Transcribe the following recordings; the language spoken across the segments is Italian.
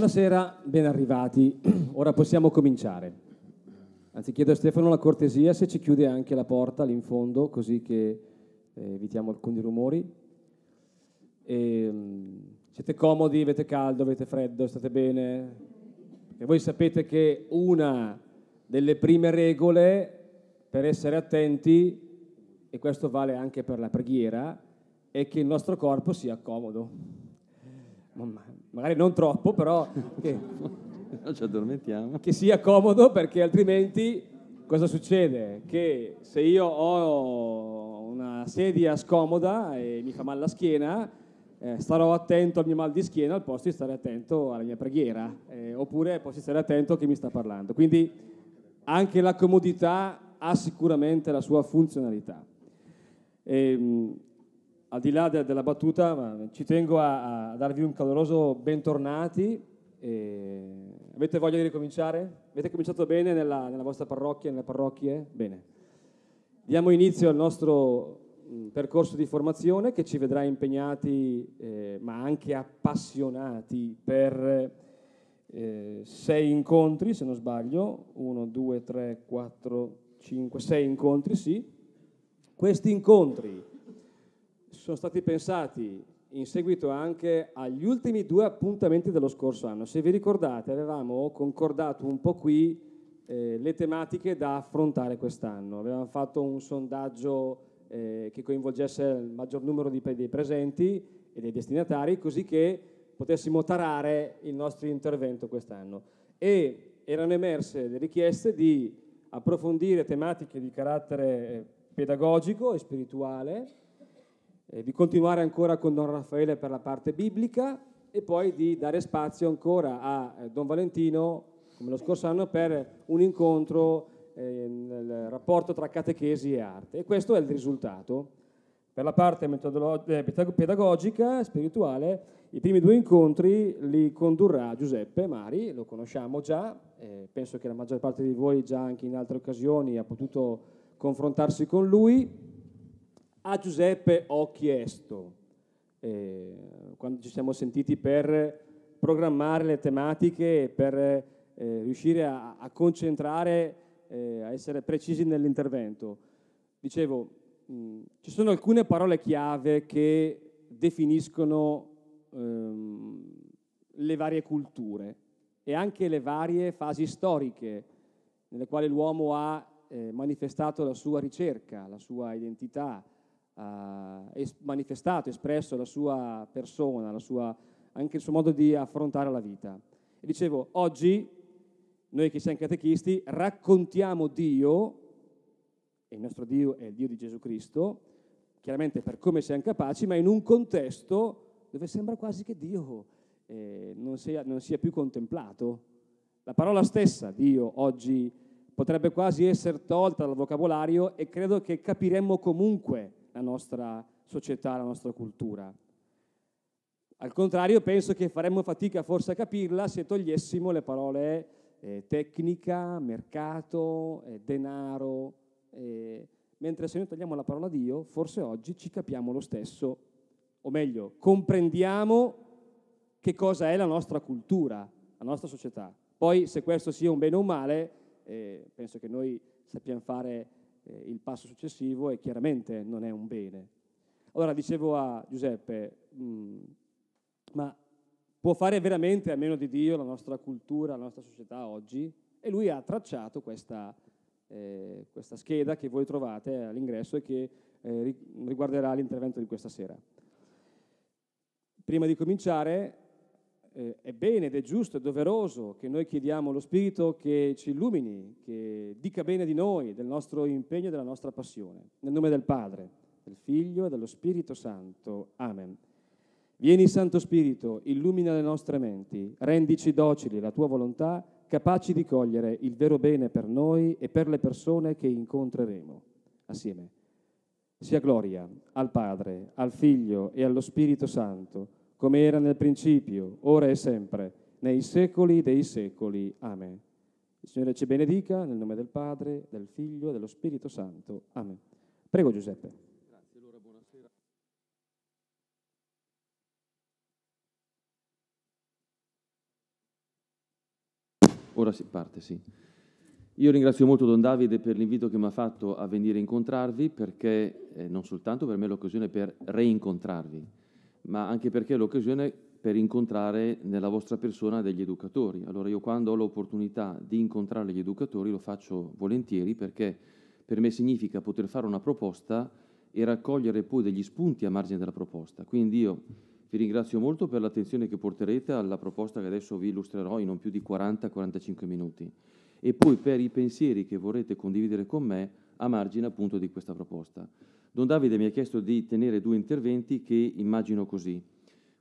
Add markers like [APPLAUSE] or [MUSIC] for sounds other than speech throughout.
Buonasera, ben arrivati. [CLEARS THROAT] Ora possiamo cominciare. Anzi, chiedo a Stefano la cortesia se ci chiude anche la porta lì in fondo, così che eh, evitiamo alcuni rumori. E, ehm, siete comodi, avete caldo, avete freddo, state bene? E voi sapete che una delle prime regole per essere attenti, e questo vale anche per la preghiera, è che il nostro corpo sia comodo. Mamma, magari non troppo, però che, non [LAUGHS] ci addormentiamo. che sia comodo perché altrimenti cosa succede? Che se io ho una sedia scomoda e mi fa male la schiena, eh, starò attento al mio mal di schiena al posto di stare attento alla mia preghiera, eh, oppure posso stare attento a chi mi sta parlando. Quindi anche la comodità ha sicuramente la sua funzionalità. E, ehm, al di là de- della battuta, ma ci tengo a, a darvi un caloroso bentornati. E... Avete voglia di ricominciare? Avete cominciato bene nella, nella vostra parrocchia, nelle parrocchie? Bene. Diamo inizio al nostro mm, percorso di formazione che ci vedrà impegnati eh, ma anche appassionati per eh, sei incontri, se non sbaglio, uno, due, tre, quattro, cinque, sei incontri, sì. Questi incontri sono stati pensati in seguito anche agli ultimi due appuntamenti dello scorso anno. Se vi ricordate avevamo concordato un po' qui eh, le tematiche da affrontare quest'anno. Avevamo fatto un sondaggio eh, che coinvolgesse il maggior numero di, dei presenti e dei destinatari, così che potessimo tarare il nostro intervento quest'anno. E erano emerse le richieste di approfondire tematiche di carattere eh, pedagogico e spirituale, eh, di continuare ancora con Don Raffaele per la parte biblica e poi di dare spazio ancora a eh, Don Valentino, come lo scorso anno, per un incontro eh, nel rapporto tra catechesi e arte. E questo è il risultato. Per la parte metodolo- eh, pedagogica, spirituale, i primi due incontri li condurrà Giuseppe Mari, lo conosciamo già, eh, penso che la maggior parte di voi già anche in altre occasioni ha potuto confrontarsi con lui, a Giuseppe ho chiesto, eh, quando ci siamo sentiti per programmare le tematiche e per eh, riuscire a, a concentrare, eh, a essere precisi nell'intervento. Dicevo, mh, mm, ci sono alcune parole chiave che definiscono ehm, le varie culture e anche le varie fasi storiche nelle quali l'uomo ha eh, manifestato la sua ricerca, la sua identità, eh, es manifestato, espresso la sua persona, la sua, anche il suo modo di affrontare la vita. E dicevo, oggi noi che siamo catechisti raccontiamo Dio, e il nostro Dio è il Dio di Gesù Cristo, chiaramente per come siamo capaci, ma in un contesto dove sembra quasi che Dio eh, non, sia, non sia più contemplato. La parola stessa, Dio, oggi potrebbe quasi essere tolta dal vocabolario e credo che capiremmo comunque la nostra società, la nostra cultura. Al contrario, penso che faremmo fatica forse a capirla se togliessimo le parole eh, tecnica, mercato, eh, denaro. Eh, mentre se noi togliamo la parola Dio, forse oggi ci capiamo lo stesso, o meglio, comprendiamo che cosa è la nostra cultura, la nostra società. Poi se questo sia un bene o un male, eh, penso che noi sappiamo fare eh, il passo successivo è chiaramente non è un bene. Allora dicevo a Giuseppe, mh, mm, ma può fare veramente a meno di Dio la nostra cultura, la nostra società oggi? E lui ha tracciato questa, eh, questa scheda che voi trovate all'ingresso e che eh, riguarderà l'intervento di questa sera. Prima di cominciare eh, è bene ed è giusto, è doveroso che noi chiediamo allo Spirito che ci illumini, che dica bene di noi, del nostro impegno e della nostra passione. Nel nome del Padre, del Figlio e dello Spirito Santo. Amen. Vieni Santo Spirito, illumina le nostre menti, rendici docili la tua volontà, capaci di cogliere il vero bene per noi e per le persone che incontreremo. Assieme. Sia gloria al Padre, al Figlio e allo Spirito Santo come era nel principio, ora e sempre, nei secoli dei secoli. Amen. Il Signore ci benedica nel nome del Padre, del Figlio e dello Spirito Santo. Amen. Prego Giuseppe. Grazie, allora buonasera. Ora si parte, sì. Io ringrazio molto Don Davide per l'invito che mi ha fatto a venire a incontrarvi perché eh, non soltanto per me è l'occasione per reincontrarvi, ma anche perché è l'occasione per incontrare nella vostra persona degli educatori. Allora io quando ho l'opportunità di incontrare gli educatori lo faccio volentieri perché per me significa poter fare una proposta e raccogliere poi degli spunti a margine della proposta. Quindi io vi ringrazio molto per l'attenzione che porterete alla proposta che adesso vi illustrerò in non più di 40-45 minuti e poi per i pensieri che vorrete condividere con me a margine appunto di questa proposta. Don Davide mi ha chiesto di tenere due interventi che immagino così.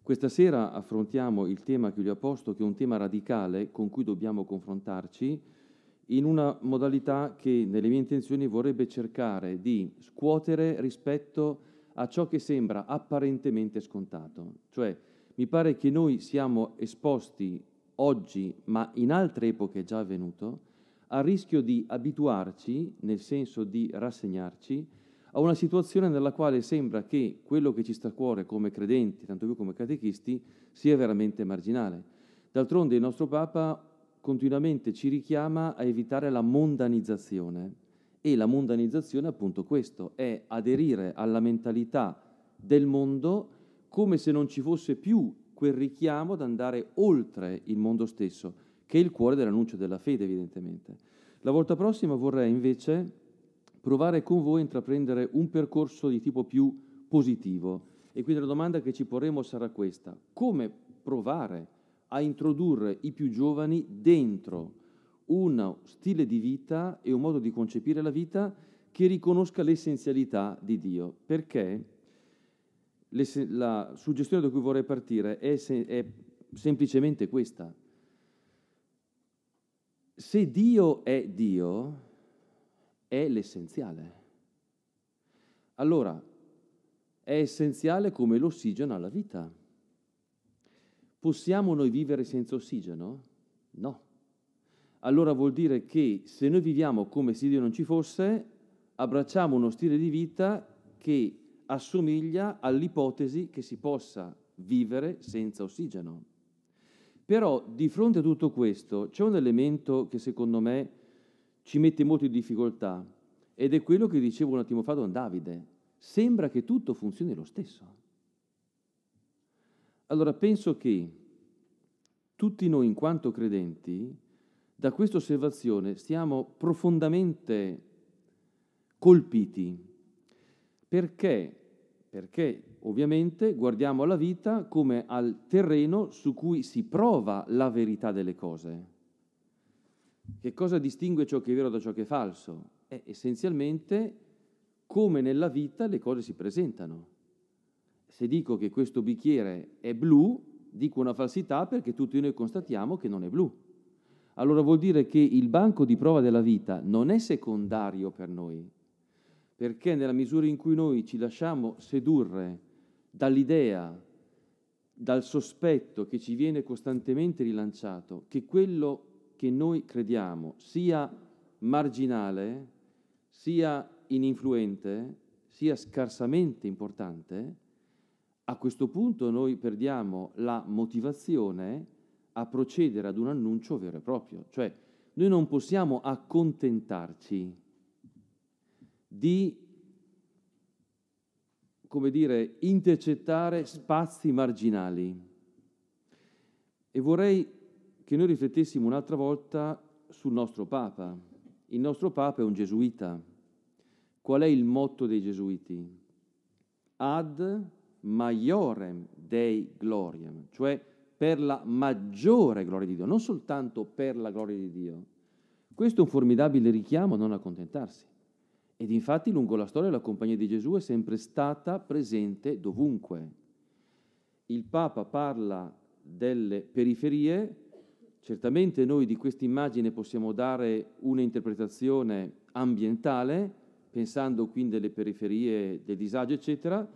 Questa sera affrontiamo il tema che gli ho posto, che è un tema radicale con cui dobbiamo confrontarci, in una modalità che nelle mie intenzioni vorrebbe cercare di scuotere rispetto a ciò che sembra apparentemente scontato. Cioè, mi pare che noi siamo esposti oggi, ma in altre epoche è già avvenuto, al rischio di abituarci, nel senso di rassegnarci, a una situazione nella quale sembra che quello che ci sta a cuore come credenti, tanto più come catechisti, sia veramente marginale. D'altronde il nostro Papa continuamente ci richiama a evitare la mondanizzazione e la mondanizzazione è appunto questo, è aderire alla mentalità del mondo come se non ci fosse più quel richiamo ad andare oltre il mondo stesso, che è il cuore dell'annuncio della fede evidentemente. La volta prossima vorrei invece provare con voi a intraprendere un percorso di tipo più positivo. E quindi la domanda che ci porremo sarà questa. Come provare a introdurre i più giovani dentro uno stile di vita e un modo di concepire la vita che riconosca l'essenzialità di Dio? Perché la suggestione da cui vorrei partire è, se- è semplicemente questa. Se Dio è Dio, è l'essenziale. Allora, è essenziale come l'ossigeno alla vita. Possiamo noi vivere senza ossigeno? No. Allora vuol dire che se noi viviamo come se Dio non ci fosse, abbracciamo uno stile di vita che assomiglia all'ipotesi che si possa vivere senza ossigeno. Però di fronte a tutto questo c'è un elemento che secondo me è ci mette molto in difficoltà ed è quello che dicevo un attimo fa Don Davide. Sembra che tutto funzioni lo stesso. Allora penso che tutti noi in quanto credenti da questa osservazione stiamo profondamente colpiti perché perché ovviamente guardiamo alla vita come al terreno su cui si prova la verità delle cose. Che cosa distingue ciò che è vero da ciò che è falso? È essenzialmente come nella vita le cose si presentano. Se dico che questo bicchiere è blu, dico una falsità perché tutti noi constatiamo che non è blu. Allora vuol dire che il banco di prova della vita non è secondario per noi, perché nella misura in cui noi ci lasciamo sedurre dall'idea, dal sospetto che ci viene costantemente rilanciato, che quello che noi crediamo sia marginale, sia ininfluente, sia scarsamente importante, a questo punto noi perdiamo la motivazione a procedere ad un annuncio vero e proprio. Cioè, noi non possiamo accontentarci di, come dire, intercettare spazi marginali. E vorrei che noi riflettessimo un'altra volta sul nostro Papa. Il nostro Papa è un gesuita. Qual è il motto dei gesuiti? Ad maiorem dei gloriam, cioè per la maggiore gloria di Dio, non soltanto per la gloria di Dio. Questo è un formidabile richiamo a non accontentarsi. Ed infatti lungo la storia la compagnia di Gesù è sempre stata presente dovunque. Il Papa parla delle periferie Certamente noi di questa immagine possiamo dare un'interpretazione ambientale, pensando quindi alle periferie del disagio, eccetera,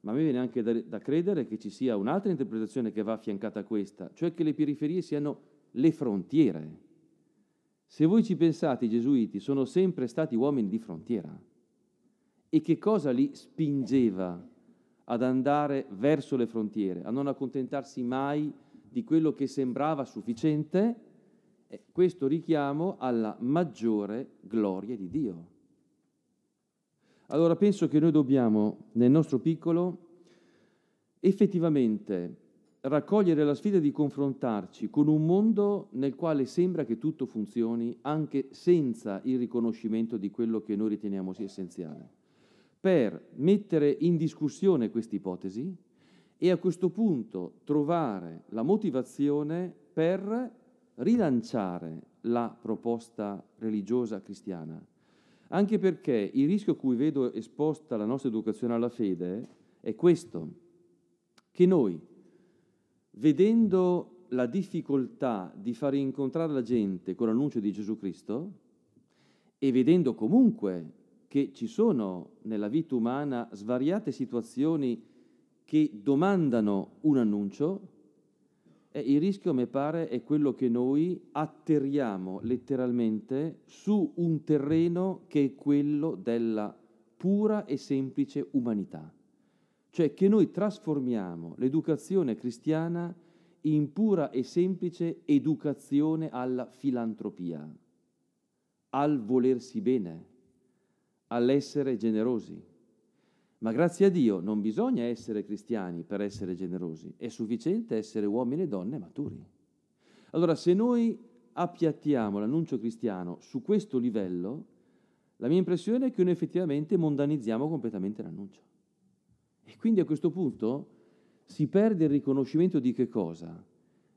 ma mi viene anche da, da credere che ci sia un'altra interpretazione che va affiancata a questa, cioè che le periferie siano le frontiere. Se voi ci pensate, i gesuiti sono sempre stati uomini di frontiera. E che cosa li spingeva ad andare verso le frontiere, a non accontentarsi mai di di quello che sembrava sufficiente, eh, questo richiamo alla maggiore gloria di Dio. Allora penso che noi dobbiamo, nel nostro piccolo, effettivamente raccogliere la sfida di confrontarci con un mondo nel quale sembra che tutto funzioni anche senza il riconoscimento di quello che noi riteniamo sia essenziale. Per mettere in discussione questa ipotesi, e a questo punto trovare la motivazione per rilanciare la proposta religiosa cristiana. Anche perché il rischio a cui vedo esposta la nostra educazione alla fede è questo, che noi, vedendo la difficoltà di far incontrare la gente con l'annuncio di Gesù Cristo e vedendo comunque che ci sono nella vita umana svariate situazioni che domandano un annuncio, eh, il rischio, mi pare, è quello che noi atterriamo letteralmente su un terreno che è quello della pura e semplice umanità. Cioè che noi trasformiamo l'educazione cristiana in pura e semplice educazione alla filantropia, al volersi bene, all'essere generosi. Ma grazie a Dio non bisogna essere cristiani per essere generosi, è sufficiente essere uomini e donne maturi. Allora se noi appiattiamo l'annuncio cristiano su questo livello, la mia impressione è che noi effettivamente mondanizziamo completamente l'annuncio. E quindi a questo punto si perde il riconoscimento di che cosa?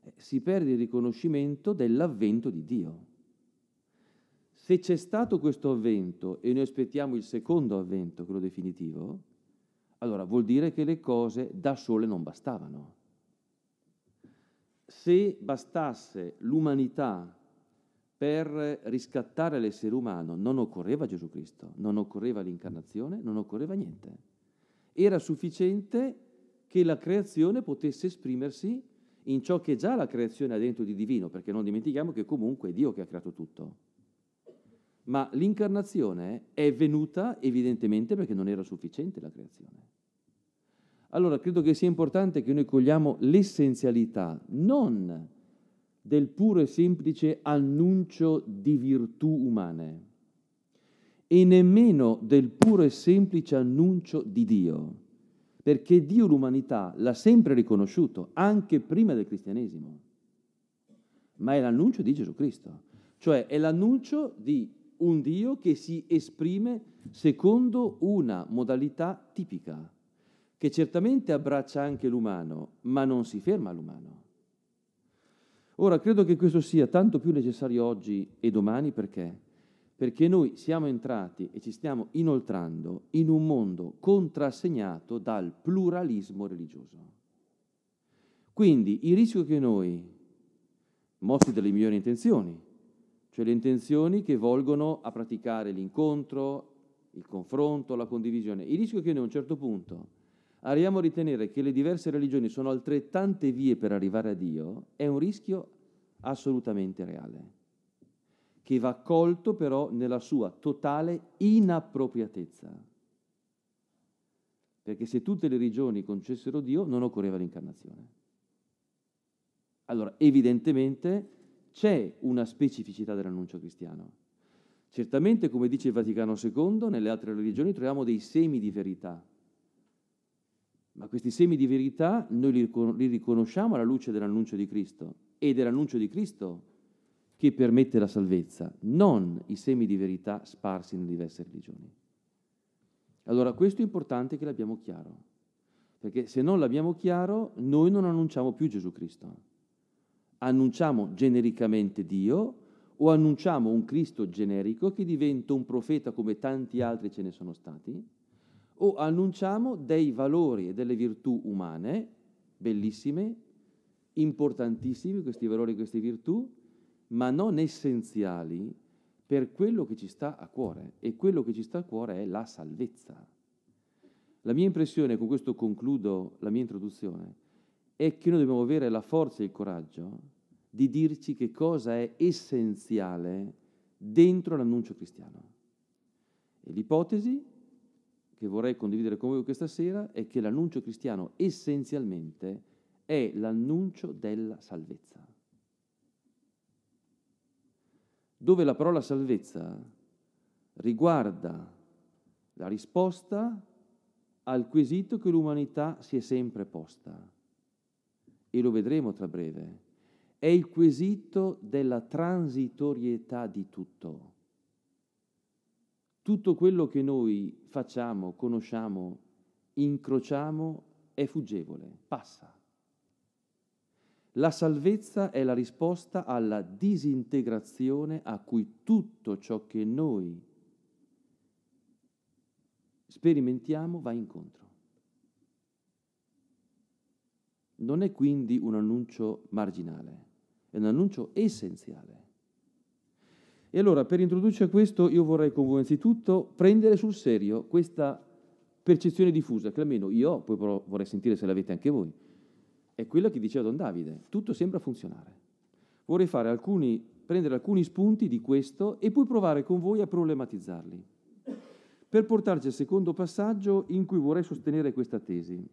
Eh, si perde il riconoscimento dell'avvento di Dio. Se c'è stato questo avvento e noi aspettiamo il secondo avvento, quello definitivo, allora vuol dire che le cose da sole non bastavano. Se bastasse l'umanità per riscattare l'essere umano non occorreva Gesù Cristo, non occorreva l'incarnazione, non occorreva niente. Era sufficiente che la creazione potesse esprimersi in ciò che già la creazione ha dentro di divino, perché non dimentichiamo che comunque è Dio che ha creato tutto ma l'incarnazione è venuta evidentemente perché non era sufficiente la creazione. Allora credo che sia importante che noi cogliamo l'essenzialità, non del puro e semplice annuncio di virtù umane e nemmeno del puro e semplice annuncio di Dio, perché Dio l'umanità l'ha sempre riconosciuto, anche prima del cristianesimo, ma è l'annuncio di Gesù Cristo, cioè è l'annuncio di un Dio che si esprime secondo una modalità tipica, che certamente abbraccia anche l'umano, ma non si ferma all'umano. Ora, credo che questo sia tanto più necessario oggi e domani perché? Perché noi siamo entrati e ci stiamo inoltrando in un mondo contrassegnato dal pluralismo religioso. Quindi il rischio che noi, mossi dalle migliori intenzioni, cioè le intenzioni che volgono a praticare l'incontro, il confronto, la condivisione. Il rischio è che noi a un certo punto arriviamo a ritenere che le diverse religioni sono altrettante vie per arrivare a Dio, è un rischio assolutamente reale, che va colto però nella sua totale inappropriatezza. Perché se tutte le religioni concessero Dio non occorreva l'incarnazione. Allora, evidentemente c'è una specificità dell'annuncio cristiano. Certamente, come dice il Vaticano II, nelle altre religioni troviamo dei semi di verità, ma questi semi di verità noi li, riconosciamo alla luce dell'annuncio di Cristo e dell'annuncio di Cristo che permette la salvezza, non i semi di verità sparsi nelle diverse religioni. Allora, questo è importante che l'abbiamo chiaro, perché se non l'abbiamo chiaro, noi non annunciamo più Gesù Cristo annunciamo genericamente Dio o annunciamo un Cristo generico che diventa un profeta come tanti altri ce ne sono stati, o annunciamo dei valori e delle virtù umane, bellissime, importantissimi questi valori e queste virtù, ma non essenziali per quello che ci sta a cuore e quello che ci sta a cuore è la salvezza. La mia impressione, e con questo concludo la mia introduzione, è che noi dobbiamo avere la forza e il coraggio di dirci che cosa è essenziale dentro l'annuncio cristiano. E l'ipotesi che vorrei condividere con voi questa sera è che l'annuncio cristiano essenzialmente è l'annuncio della salvezza. Dove la parola salvezza riguarda la risposta al quesito che l'umanità si è sempre posta e lo vedremo tra breve, è il quesito della transitorietà di tutto. Tutto quello che noi facciamo, conosciamo, incrociamo è fuggevole, passa. La salvezza è la risposta alla disintegrazione a cui tutto ciò che noi sperimentiamo va incontro. Non è quindi un annuncio marginale, è un annuncio essenziale. E allora, per introdurci a questo, io vorrei con voi anzitutto prendere sul serio questa percezione diffusa, che almeno io poi però vorrei sentire se l'avete anche voi, è quella che diceva Don Davide, tutto sembra funzionare. Vorrei alcuni, prendere alcuni spunti di questo e poi provare con voi a problematizzarli, per portarci al secondo passaggio in cui vorrei sostenere questa tesi,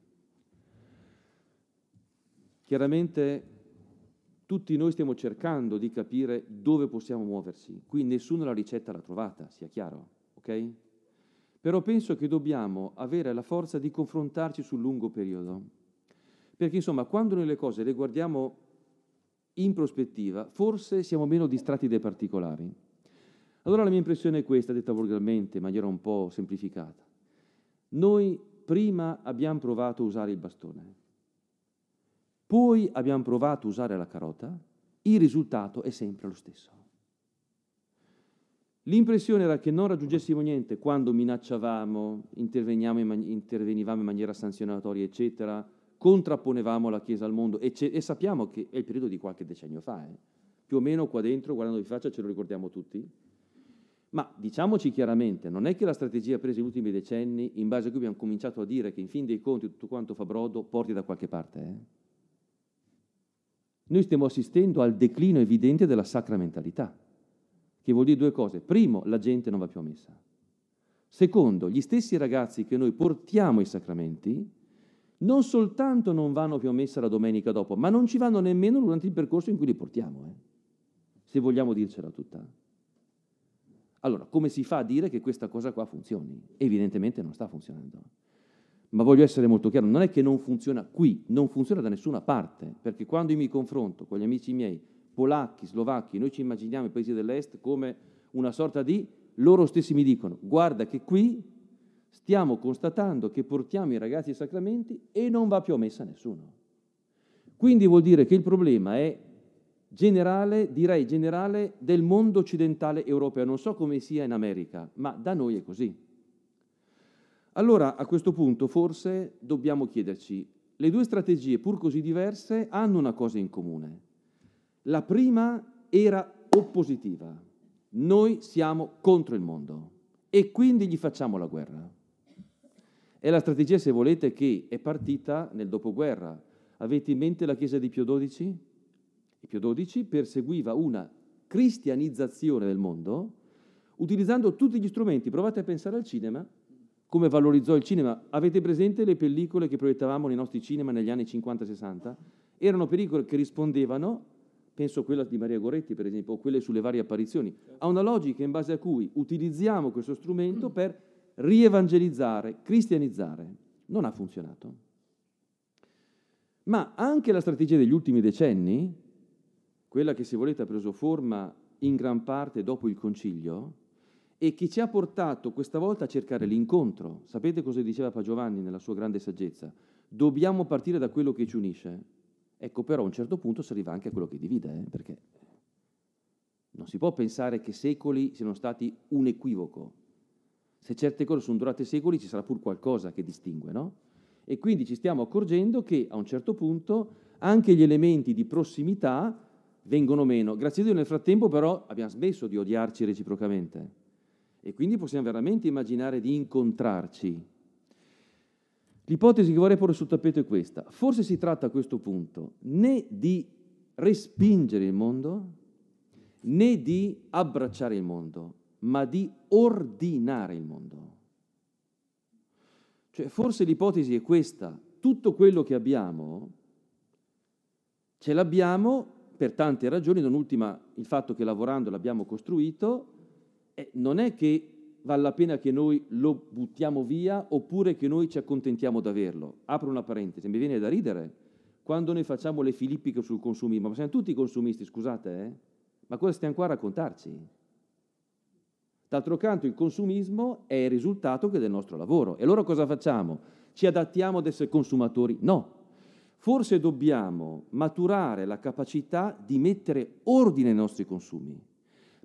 Chiaramente tutti noi stiamo cercando di capire dove possiamo muoversi, qui nessuno la ricetta l'ha trovata, sia chiaro, ok? Però penso che dobbiamo avere la forza di confrontarci sul lungo periodo, perché insomma quando noi le cose le guardiamo in prospettiva, forse siamo meno distratti dai particolari. Allora la mia impressione è questa, detta volgarmente, in maniera un po' semplificata. Noi prima abbiamo provato a usare il bastone, poi abbiamo provato a usare la carota, il risultato è sempre lo stesso. L'impressione era che non raggiungessimo niente quando minacciavamo, in man- intervenivamo in maniera sanzionatoria, eccetera, contrapponevamo la Chiesa al mondo e, ce- e, sappiamo che è il periodo di qualche decennio fa. Eh. Più o meno qua dentro, guardando in faccia, ce lo ricordiamo tutti. Ma diciamoci chiaramente, non è che la strategia presa negli ultimi decenni, in base a cui abbiamo cominciato a dire che in fin dei conti tutto quanto fa brodo, porti da qualche parte. Eh. Noi stiamo assistendo al declino evidente della sacramentalità, che vuol dire due cose. Primo, la gente non va più a messa. Secondo, gli stessi ragazzi che noi portiamo i sacramenti non soltanto non vanno più a messa la domenica dopo, ma non ci vanno nemmeno durante il percorso in cui li portiamo, eh? se vogliamo dircela tutta. Allora, come si fa a dire che questa cosa qua funzioni? Evidentemente non sta funzionando ma voglio essere molto chiaro, non è che non funziona qui, non funziona da nessuna parte, perché quando io mi confronto con gli amici miei, polacchi, slovacchi, noi ci immaginiamo i paesi dell'est come una sorta di, loro stessi mi dicono, guarda che qui stiamo constatando che portiamo i ragazzi ai sacramenti e non va più a messa nessuno. Quindi vuol dire che il problema è generale, direi generale, del mondo occidentale europeo, non so come sia in America, ma da noi è così. Allora, a questo punto, forse dobbiamo chiederci, le due strategie, pur così diverse, hanno una cosa in comune. La prima era oppositiva. Noi siamo contro il mondo e quindi gli facciamo la guerra. È la strategia, se volete, che è partita nel dopoguerra. Avete in mente la Chiesa di Pio XII? Pio XII perseguiva una cristianizzazione del mondo utilizzando tutti gli strumenti. Provate a pensare al cinema come valorizzò il cinema. Avete presente le pellicole che proiettavamo nei nostri cinema negli anni 50-60? Erano pellicole che rispondevano, penso a quella di Maria Goretti per esempio, o quelle sulle varie apparizioni, a una logica in base a cui utilizziamo questo strumento per rievangelizzare, cristianizzare. Non ha funzionato. Ma anche la strategia degli ultimi decenni, quella che se volete ha preso forma in gran parte dopo il concilio, e che ci ha portato questa volta a cercare l'incontro. Sapete cosa diceva Pagiovanni nella sua grande saggezza? Dobbiamo partire da quello che ci unisce. Ecco, però a un certo punto si arriva anche a quello che divide, eh? perché non si può pensare che secoli siano stati un equivoco. Se certe cose sono durate secoli ci sarà pur qualcosa che distingue, no? E quindi ci stiamo accorgendo che a un certo punto anche gli elementi di prossimità vengono meno. Grazie a Dio nel frattempo però abbiamo smesso di odiarci reciprocamente e quindi possiamo veramente immaginare di incontrarci. L'ipotesi che vorrei porre sul tappeto è questa. Forse si tratta a questo punto né di respingere il mondo, né di abbracciare il mondo, ma di ordinare il mondo. Cioè, forse l'ipotesi è questa, tutto quello che abbiamo ce l'abbiamo per tante ragioni, non ultima il fatto che lavorando l'abbiamo costruito, eh, non è che vale la pena che noi lo buttiamo via oppure che noi ci accontentiamo di averlo. Apro una parentesi, mi viene da ridere. Quando noi facciamo le filippiche sul consumismo, ma siamo tutti consumisti, scusate, eh? ma cosa stiamo qua a raccontarci? D'altro canto il consumismo è il risultato del nostro lavoro. E allora cosa facciamo? Ci adattiamo ad essere consumatori? No. Forse dobbiamo maturare la capacità di mettere ordine ai nostri consumi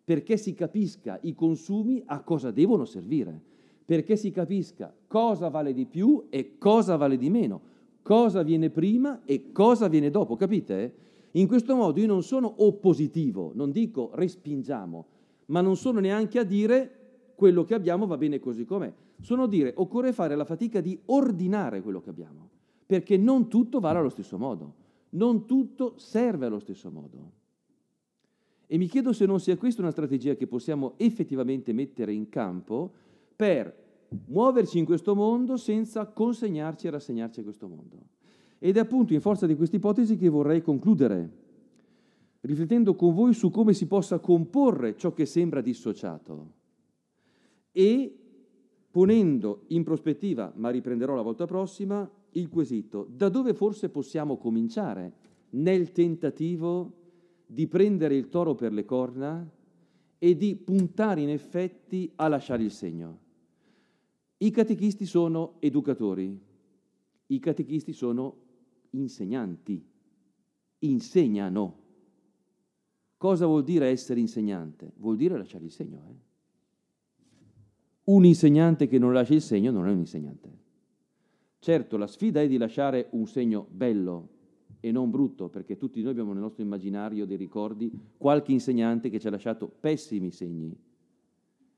perché si capisca i consumi a cosa devono servire, perché si capisca cosa vale di più e cosa vale di meno, cosa viene prima e cosa viene dopo, capite? In questo modo io non sono oppositivo, non dico respingiamo, ma non sono neanche a dire quello che abbiamo va bene così com'è. Sono a dire occorre fare la fatica di ordinare quello che abbiamo, perché non tutto vale allo stesso modo, non tutto serve allo stesso modo. E mi chiedo se non sia questa una strategia che possiamo effettivamente mettere in campo per muoverci in questo mondo senza consegnarci e rassegnarci a questo mondo. Ed è appunto in forza di questa ipotesi che vorrei concludere, riflettendo con voi su come si possa comporre ciò che sembra dissociato e ponendo in prospettiva, ma riprenderò la volta prossima, il quesito da dove forse possiamo cominciare nel tentativo di di prendere il toro per le corna e di puntare in effetti a lasciare il segno. I catechisti sono educatori, i catechisti sono insegnanti, insegnano. Cosa vuol dire essere insegnante? Vuol dire lasciare il segno. Eh? Un insegnante che non lascia il segno non è un insegnante. Certo, la sfida è di lasciare un segno bello, e non brutto, perché tutti noi abbiamo nel nostro immaginario dei ricordi qualche insegnante che ci ha lasciato pessimi segni.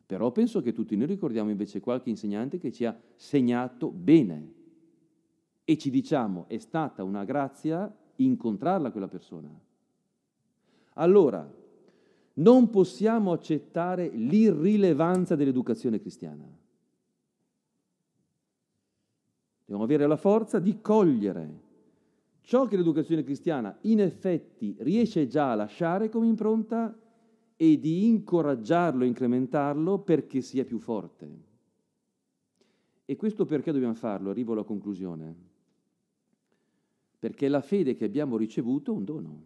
Però penso che tutti noi ricordiamo invece qualche insegnante che ci ha segnato bene e ci diciamo è stata una grazia incontrarla quella persona. Allora, non possiamo accettare l'irrilevanza dell'educazione cristiana. Dobbiamo avere la forza di cogliere ciò che l'educazione cristiana in effetti riesce già a lasciare come impronta e di incoraggiarlo, incrementarlo perché sia più forte. E questo perché dobbiamo farlo? Arrivo alla conclusione. Perché la fede che abbiamo ricevuto è un dono,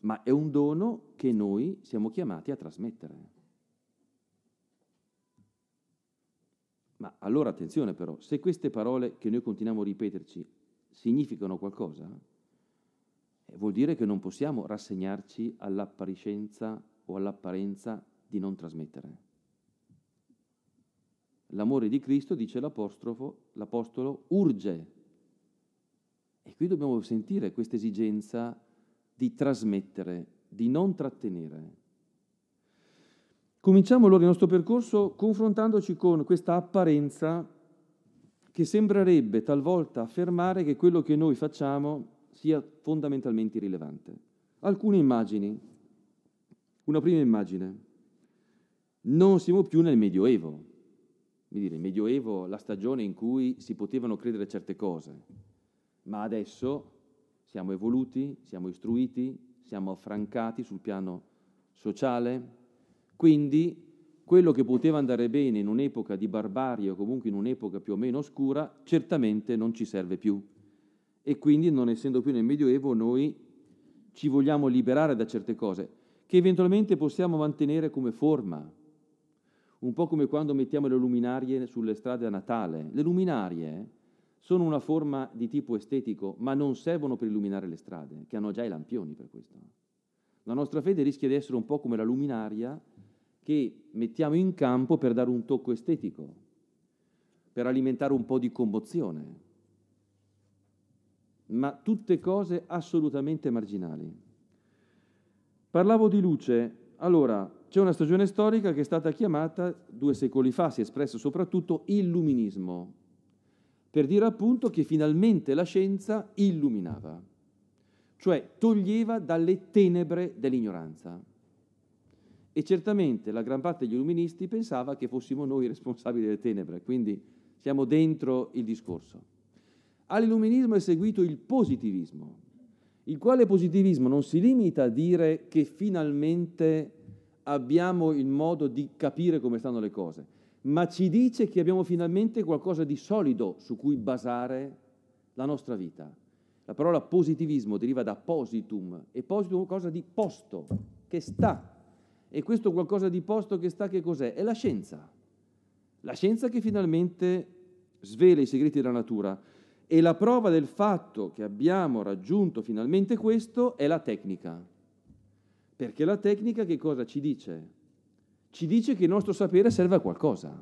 ma è un dono che noi siamo chiamati a trasmettere. Ma allora attenzione però, se queste parole che noi continuiamo a ripeterci significano qualcosa, eh, vuol dire che non possiamo rassegnarci all'appariscenza o all'apparenza di non trasmettere. L'amore di Cristo, dice l'Apostolo, urge. E qui dobbiamo sentire questa esigenza di trasmettere, di non trattenere. Cominciamo allora il nostro percorso confrontandoci con questa apparenza che sembrerebbe talvolta affermare che quello che noi facciamo sia fondamentalmente irrilevante. Alcune immagini. Una prima immagine. Non siamo più nel Medioevo. Dire, il Medioevo, la stagione in cui si potevano credere certe cose, ma adesso siamo evoluti, siamo istruiti, siamo affrancati sul piano sociale, quindi quello che poteva andare bene in un'epoca di barbarie o comunque in un'epoca più o meno oscura, certamente non ci serve più. E quindi, non essendo più nel Medioevo, noi ci vogliamo liberare da certe cose che eventualmente possiamo mantenere come forma, un po' come quando mettiamo le luminarie sulle strade a Natale. Le luminarie sono una forma di tipo estetico, ma non servono per illuminare le strade, che hanno già i lampioni per questo. La nostra fede rischia di essere un po' come la luminaria che mettiamo in campo per dare un tocco estetico, per alimentare un po' di commozione, ma tutte cose assolutamente marginali. Parlavo di luce, allora c'è una stagione storica che è stata chiamata due secoli fa, si è espresso soprattutto illuminismo, per dire appunto che finalmente la scienza illuminava, cioè toglieva dalle tenebre dell'ignoranza. E certamente la gran parte degli illuministi pensava che fossimo noi i responsabili delle tenebre, quindi siamo dentro il discorso. All'illuminismo è seguito il positivismo, il quale positivismo non si limita a dire che finalmente abbiamo il modo di capire come stanno le cose, ma ci dice che abbiamo finalmente qualcosa di solido su cui basare la nostra vita. La parola positivismo deriva da positum, e positum è qualcosa di posto, che sta e questo qualcosa di posto che sta che cos'è? È la scienza. La scienza che finalmente svela i segreti della natura. E la prova del fatto che abbiamo raggiunto finalmente questo è la tecnica. Perché la tecnica che cosa ci dice? Ci dice che il nostro sapere serve a qualcosa.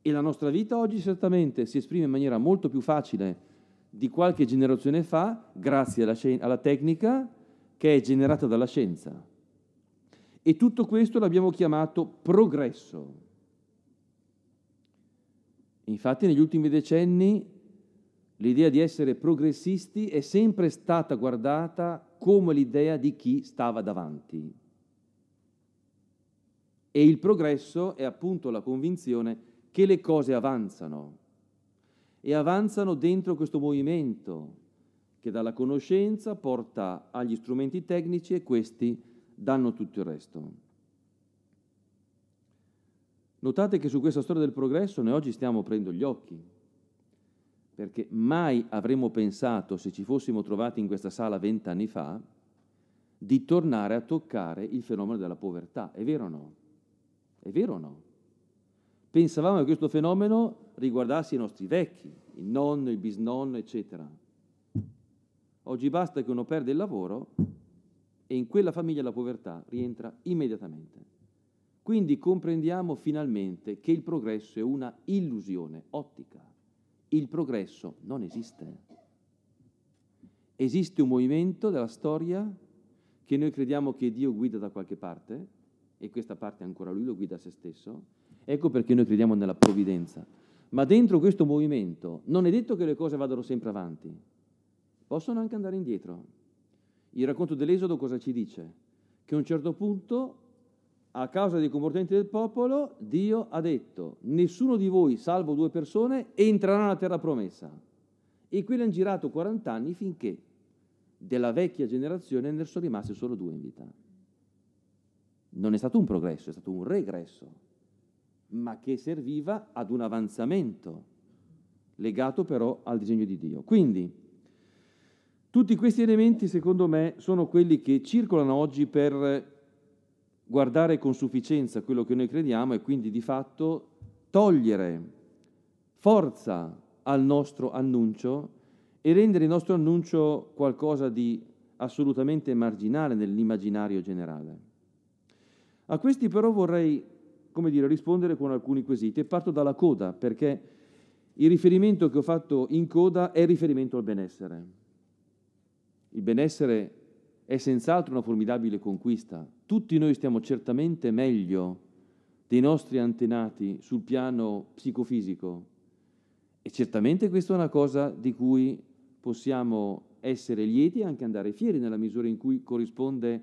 E la nostra vita oggi certamente si esprime in maniera molto più facile di qualche generazione fa, grazie alla, scien- alla tecnica che è generata dalla scienza. E tutto questo l'abbiamo chiamato progresso. Infatti negli ultimi decenni l'idea di essere progressisti è sempre stata guardata come l'idea di chi stava davanti. E il progresso è appunto la convinzione che le cose avanzano e avanzano dentro questo movimento che dalla conoscenza porta agli strumenti tecnici e questi danno tutto il resto. Notate che su questa storia del progresso noi oggi stiamo aprendo gli occhi, perché mai avremmo pensato, se ci fossimo trovati in questa sala vent'anni fa, di tornare a toccare il fenomeno della povertà. È vero o no? È vero o no? Pensavamo che questo fenomeno riguardasse i nostri vecchi, il nonno, il bisnonno, eccetera. Oggi basta che uno perde il lavoro e in quella famiglia la povertà rientra immediatamente. Quindi comprendiamo finalmente che il progresso è una illusione ottica. Il progresso non esiste. Esiste un movimento della storia che noi crediamo che Dio guida da qualche parte, e questa parte ancora lui lo guida a se stesso, ecco perché noi crediamo nella provvidenza. Ma dentro questo movimento non è detto che le cose vadano sempre avanti, possono anche andare indietro. Il racconto dell'Esodo cosa ci dice? Che a un certo punto, a causa dei comportamenti del popolo, Dio ha detto, nessuno di voi, salvo due persone, entrerà nella terra promessa. E qui hanno girato 40 anni finché della vecchia generazione ne sono rimasti solo due in vita. Non è stato un progresso, è stato un regresso, ma che serviva ad un avanzamento, legato però al disegno di Dio. Quindi, tutti questi elementi, secondo me, sono quelli che circolano oggi per guardare con sufficienza quello che noi crediamo e quindi di fatto togliere forza al nostro annuncio e rendere il nostro annuncio qualcosa di assolutamente marginale nell'immaginario generale. A questi però vorrei, come dire, rispondere con alcuni quesiti e parto dalla coda perché il riferimento che ho fatto in coda è riferimento al benessere. Il benessere è senz'altro una formidabile conquista. Tutti noi stiamo certamente meglio dei nostri antenati sul piano psicofisico e certamente questa è una cosa di cui possiamo essere lieti e anche andare fieri nella misura in cui corrisponde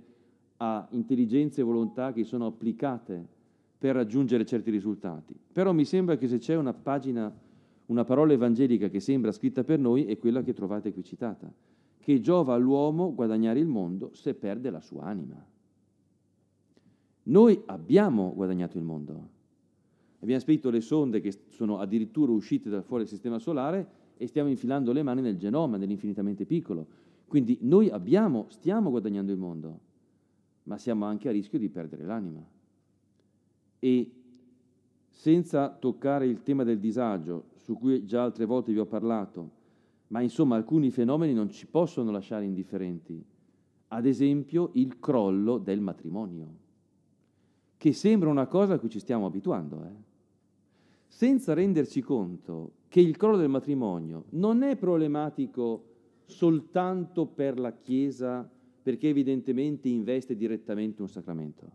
a intelligenze e volontà che sono applicate per raggiungere certi risultati. Però mi sembra che se c'è una pagina, una parola evangelica che sembra scritta per noi è quella che trovate qui citata che giova all'uomo guadagnare il mondo se perde la sua anima. Noi abbiamo guadagnato il mondo. Abbiamo spedito le sonde che sono addirittura uscite dal fuori del sistema solare e stiamo infilando le mani nel genoma, nell'infinitamente piccolo. Quindi noi abbiamo, stiamo guadagnando il mondo, ma siamo anche a rischio di perdere l'anima. E senza toccare il tema del disagio, su cui già altre volte vi ho parlato, ma insomma alcuni fenomeni non ci possono lasciare indifferenti. Ad esempio il crollo del matrimonio, che sembra una cosa a cui ci stiamo abituando, eh? senza renderci conto che il crollo del matrimonio non è problematico soltanto per la Chiesa, perché evidentemente investe direttamente un sacramento.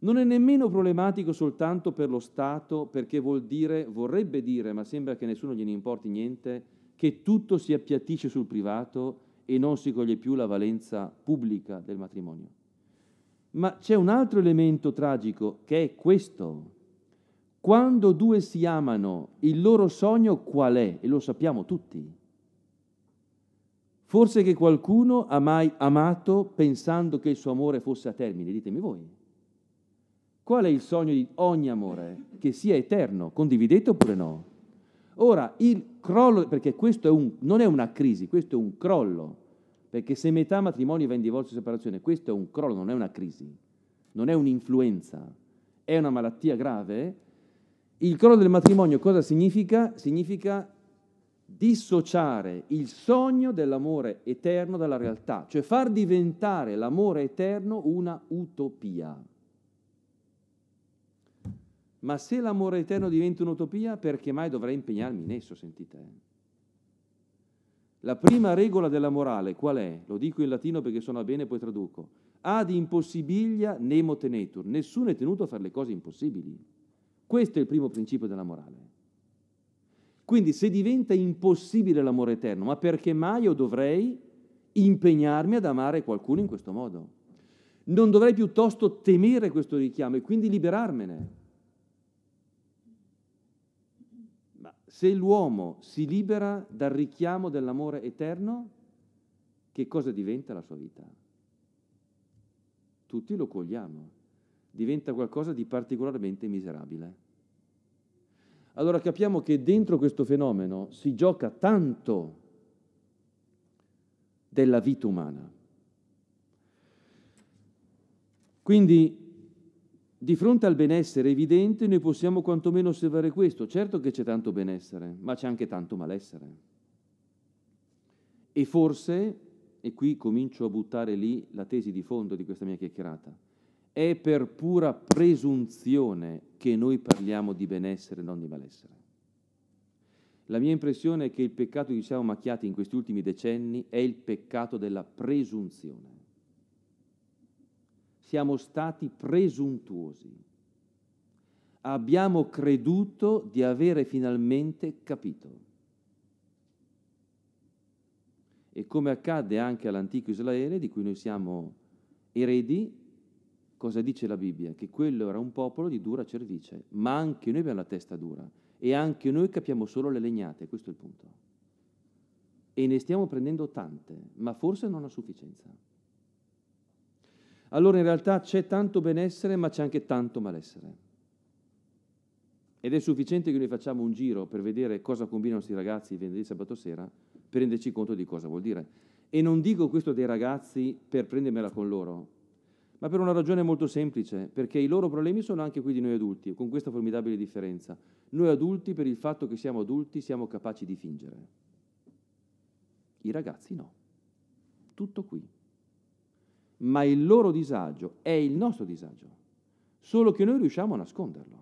Non è nemmeno problematico soltanto per lo Stato, perché vuol dire, vorrebbe dire, ma sembra che nessuno gliene importi niente, che tutto si appiattisce sul privato e non si coglie più la valenza pubblica del matrimonio. Ma c'è un altro elemento tragico che è questo. Quando due si amano, il loro sogno qual è? E lo sappiamo tutti. Forse che qualcuno ha mai amato pensando che il suo amore fosse a termine, ditemi voi. Qual è il sogno di ogni amore? Che sia eterno, condividete oppure no? Ora, il crollo, perché questo è un, non è una crisi, questo è un crollo, perché se metà matrimonio va in divorzio e separazione, questo è un crollo, non è una crisi, non è un'influenza, è una malattia grave. Il crollo del matrimonio cosa significa? Significa dissociare il sogno dell'amore eterno dalla realtà, cioè far diventare l'amore eterno una utopia. Ma se l'amore eterno diventa un'utopia, perché mai dovrei impegnarmi in esso, sentite? Eh? La prima regola della morale qual è? Lo dico in latino perché suona bene e poi traduco. Ad impossibilia nemo tenetur. Nessuno è tenuto a fare le cose impossibili. Questo è il primo principio della morale. Quindi se diventa impossibile l'amore eterno, ma perché mai io dovrei impegnarmi ad amare qualcuno in questo modo? Non dovrei piuttosto temere questo richiamo e quindi liberarmene? Se l'uomo si libera dal richiamo dell'amore eterno, che cosa diventa la sua vita? Tutti lo cogliamo, diventa qualcosa di particolarmente miserabile. Allora capiamo che dentro questo fenomeno si gioca tanto della vita umana. Quindi di fronte al benessere evidente noi possiamo quantomeno osservare questo. Certo che c'è tanto benessere, ma c'è anche tanto malessere. E forse, e qui comincio a buttare lì la tesi di fondo di questa mia chiacchierata, è per pura presunzione che noi parliamo di benessere, non di malessere. La mia impressione è che il peccato che ci siamo macchiati in questi ultimi decenni è il peccato della presunzione siamo stati presuntuosi. Abbiamo creduto di avere finalmente capito. E come accadde anche all'antico Israele, di cui noi siamo eredi, cosa dice la Bibbia? Che quello era un popolo di dura cervice, ma anche noi abbiamo la testa dura e anche noi capiamo solo le legnate, questo è il punto. E ne stiamo prendendo tante, ma forse non a sufficienza allora in realtà c'è tanto benessere ma c'è anche tanto malessere. Ed è sufficiente che noi facciamo un giro per vedere cosa combinano questi ragazzi venerdì e sabato sera per renderci conto di cosa vuol dire. E non dico questo dei ragazzi per prendermela con loro, ma per una ragione molto semplice, perché i loro problemi sono anche quelli di noi adulti, con questa formidabile differenza. Noi adulti, per il fatto che siamo adulti, siamo capaci di fingere. I ragazzi no. Tutto qui ma il loro disagio è il nostro disagio, solo che noi riusciamo a nasconderlo.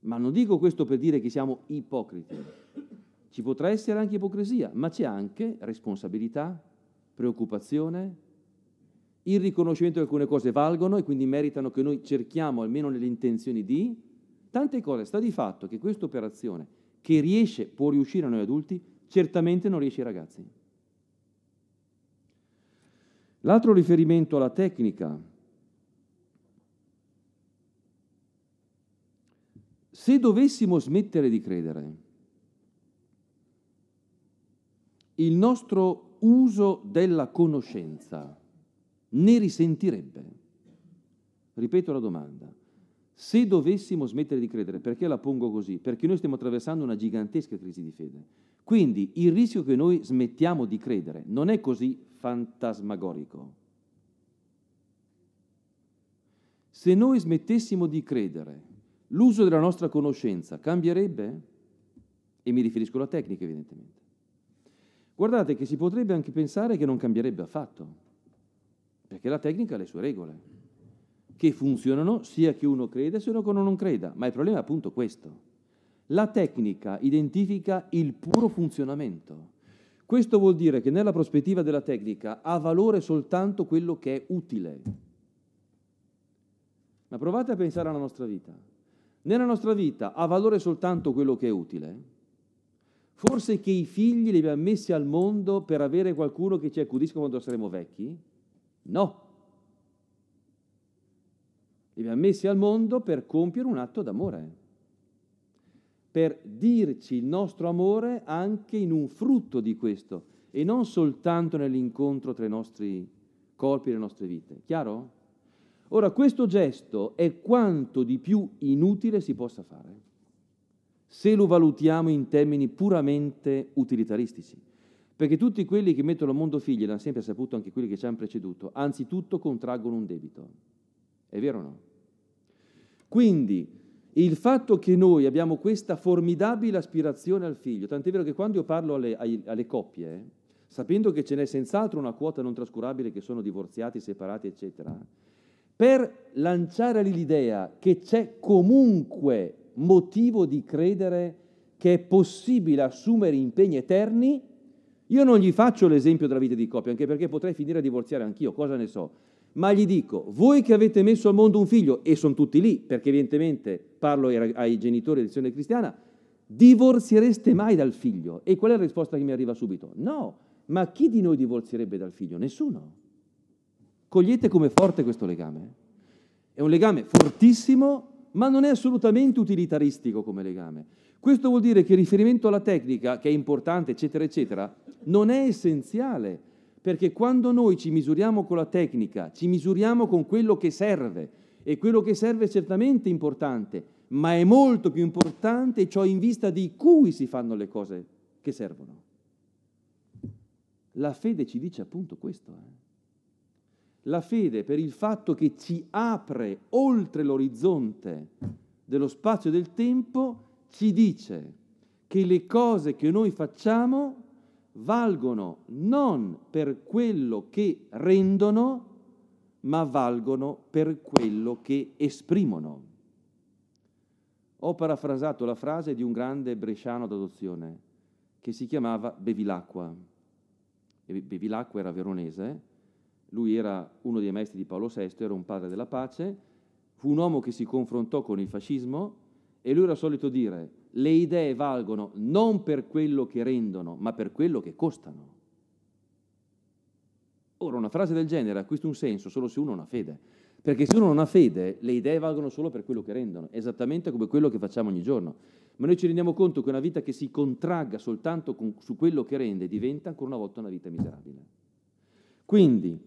Ma non dico questo per dire che siamo ipocriti. Ci potrà essere anche ipocrisia, ma c'è anche responsabilità, preoccupazione, il riconoscimento che alcune cose valgono e quindi meritano che noi cerchiamo, almeno nelle intenzioni di, tante cose. Sta di fatto che questa operazione, che riesce, può riuscire a noi adulti, certamente non riesce ai ragazzi. L'altro riferimento alla tecnica. Se dovessimo smettere di credere, il nostro uso della conoscenza ne risentirebbe? Ripeto la domanda. Se dovessimo smettere di credere, perché la pongo così? Perché noi stiamo attraversando una gigantesca crisi di fede. Quindi il rischio che noi smettiamo di credere non è così fantasmagorico. Se noi smettessimo di credere, l'uso della nostra conoscenza cambierebbe? E mi riferisco alla tecnica, evidentemente. Guardate che si potrebbe anche pensare che non cambierebbe affatto, perché la tecnica ha le sue regole, che funzionano sia che uno creda sia che uno non creda, ma il problema è appunto questo. La tecnica identifica il puro funzionamento, questo vuol dire che nella prospettiva della tecnica ha valore soltanto quello che è utile. Ma provate a pensare alla nostra vita. Nella nostra vita ha valore soltanto quello che è utile. Forse che i figli li abbiamo messi al mondo per avere qualcuno che ci accudisca quando saremo vecchi? No. Li abbiamo messi al mondo per compiere un atto d'amore per dirci il nostro amore anche in un frutto di questo e non soltanto nell'incontro tra i nostri corpi e le nostre vite. Chiaro? Ora, questo gesto è quanto di più inutile si possa fare, se lo valutiamo in termini puramente utilitaristici, perché tutti quelli che mettono al mondo figli, l'hanno sempre saputo anche quelli che ci hanno preceduto, anzitutto contraggono un debito. È vero o no? Quindi, il fatto che noi abbiamo questa formidabile aspirazione al figlio, tant'è vero che quando io parlo alle, alle coppie, eh, sapendo che ce n'è senz'altro una quota non trascurabile che sono divorziati, separati, eccetera, per lanciare lì l'idea che c'è comunque motivo di credere che è possibile assumere impegni eterni, io non gli faccio l'esempio della vita di coppia, anche perché potrei finire a divorziare anch'io, cosa ne so. Ma gli dico, voi che avete messo al mondo un figlio, e sono tutti lì, perché evidentemente parlo ai, ai genitori dell'azione cristiana, divorziereste mai dal figlio? E qual è la risposta che mi arriva subito? No, ma chi di noi divorzierebbe dal figlio? Nessuno. Cogliete come forte questo legame. È un legame fortissimo, ma non è assolutamente utilitaristico come legame. Questo vuol dire che il riferimento alla tecnica, che è importante, eccetera, eccetera, non è essenziale perché quando noi ci misuriamo con la tecnica, ci misuriamo con quello che serve, e quello che serve è certamente importante, ma è molto più importante ciò in vista di cui si fanno le cose che servono. La fede ci dice appunto questo. Eh? La fede per il fatto che ci apre oltre l'orizzonte dello spazio e del tempo, ci dice che le cose che noi facciamo valgono non per quello che rendono, ma valgono per quello che esprimono. Ho parafrasato la frase di un grande bresciano d'adozione che si chiamava Bevilacqua. E Bevilacqua era veronese, lui era uno dei maestri di Paolo VI, era un padre della pace, fu un uomo che si confrontò con il fascismo e lui era solito dire le idee valgono non per quello che rendono, ma per quello che costano. Ora, una frase del genere acquista un senso solo se uno non ha fede, perché se uno non ha fede, le idee valgono solo per quello che rendono, esattamente come quello che facciamo ogni giorno. Ma noi ci rendiamo conto che una vita che si contragga soltanto con, su quello che rende diventa ancora una volta una vita miserabile. Quindi,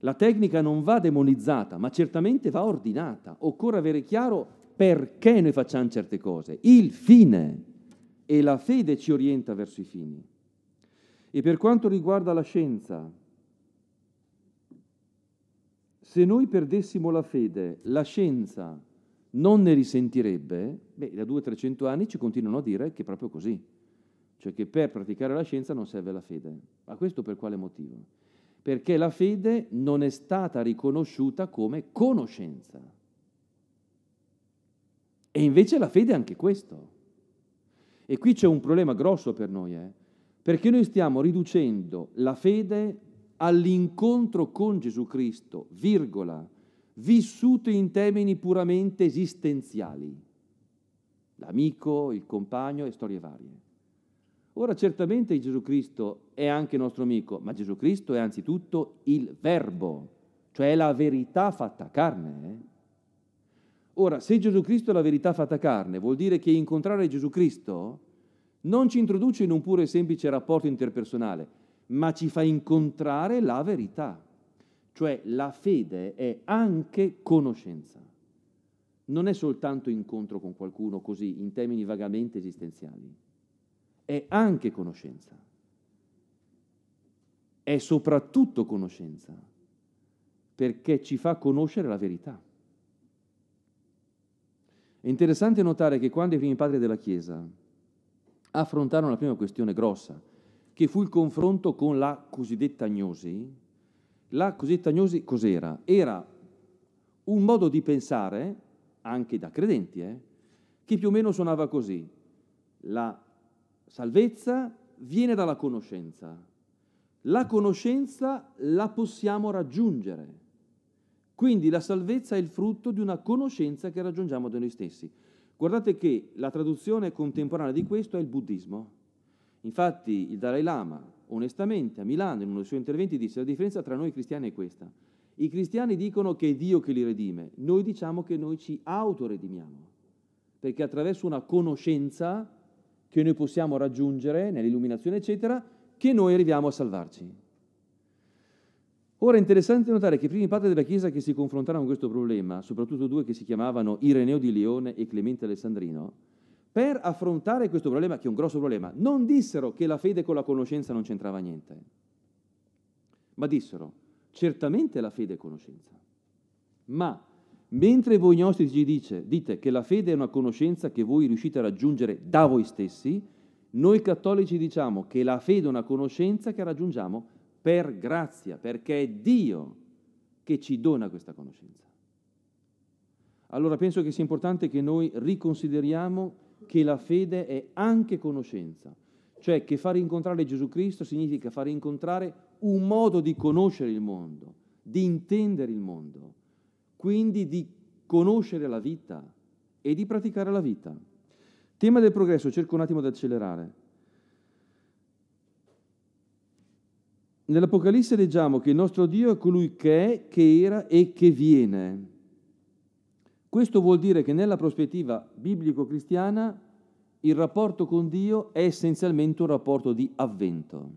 la tecnica non va demonizzata, ma certamente va ordinata. Occorre avere chiaro perché noi facciamo certe cose, il fine. E la fede ci orienta verso i fini. E per quanto riguarda la scienza, se noi perdessimo la fede, la scienza non ne risentirebbe, beh, da 200-300 anni ci continuano a dire che è proprio così, cioè che per praticare la scienza non serve la fede. Ma questo per quale motivo? Perché la fede non è stata riconosciuta come conoscenza. E invece la fede è anche questo. E qui c'è un problema grosso per noi, eh? perché noi stiamo riducendo la fede all'incontro con Gesù Cristo, virgola, vissuto in termini puramente esistenziali. L'amico, il compagno e storie varie. Ora certamente Gesù Cristo è anche nostro amico, ma Gesù Cristo è anzitutto il verbo, cioè la verità fatta carne. Eh? Ora, se Gesù Cristo è la verità fatta carne, vuol dire che incontrare Gesù Cristo non ci introduce in un puro e semplice rapporto interpersonale, ma ci fa incontrare la verità. Cioè la fede è anche conoscenza. Non è soltanto incontro con qualcuno così, in termini vagamente esistenziali. È anche conoscenza. È soprattutto conoscenza, perché ci fa conoscere la verità. È interessante notare che quando i primi padri della Chiesa affrontarono la prima questione grossa, che fu il confronto con la cosiddetta gnosi, la cosiddetta gnosi cos'era? Era un modo di pensare, anche da credenti, eh, che più o meno suonava così. La salvezza viene dalla conoscenza. La conoscenza la possiamo raggiungere. Quindi la salvezza è il frutto di una conoscenza che raggiungiamo da noi stessi. Guardate che la traduzione contemporanea di questo è il buddismo. Infatti il Dalai Lama, onestamente, a Milano, in uno dei suoi interventi, disse la differenza tra noi cristiani è questa. I cristiani dicono che è Dio che li redime, noi diciamo che noi ci autoredimiamo, perché attraverso una conoscenza che noi possiamo raggiungere nell'illuminazione, eccetera, che noi arriviamo a salvarci. Ora è interessante notare che i primi padri della Chiesa che si confrontarono con questo problema, soprattutto due che si chiamavano Ireneo di Leone e Clemente Alessandrino, per affrontare questo problema, che è un grosso problema, non dissero che la fede con la conoscenza non c'entrava niente, ma dissero certamente la fede è conoscenza, ma mentre voi gnostici dice, dite che la fede è una conoscenza che voi riuscite a raggiungere da voi stessi, noi cattolici diciamo che la fede è una conoscenza che raggiungiamo per grazia, perché è Dio che ci dona questa conoscenza. Allora penso che sia importante che noi riconsideriamo che la fede è anche conoscenza, cioè che far incontrare Gesù Cristo significa far incontrare un modo di conoscere il mondo, di intendere il mondo, quindi di conoscere la vita e di praticare la vita. Tema del progresso, cerco un attimo di accelerare. Nell'Apocalisse leggiamo che il nostro Dio è colui che è, che era e che viene. Questo vuol dire che nella prospettiva biblico-cristiana il rapporto con Dio è essenzialmente un rapporto di avvento.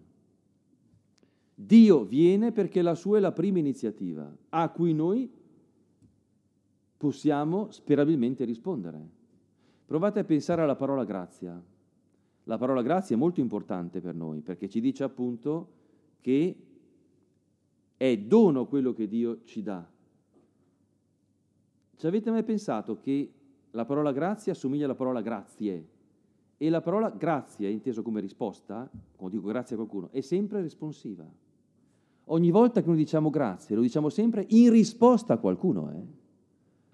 Dio viene perché la sua è la prima iniziativa a cui noi possiamo sperabilmente rispondere. Provate a pensare alla parola grazia. La parola grazia è molto importante per noi perché ci dice appunto che è dono quello che Dio ci dà. Ci avete mai pensato che la parola grazia assomiglia alla parola grazie? E la parola grazia, inteso come risposta, quando dico grazie a qualcuno, è sempre responsiva. Ogni volta che noi diciamo grazie, lo diciamo sempre in risposta a qualcuno. Eh?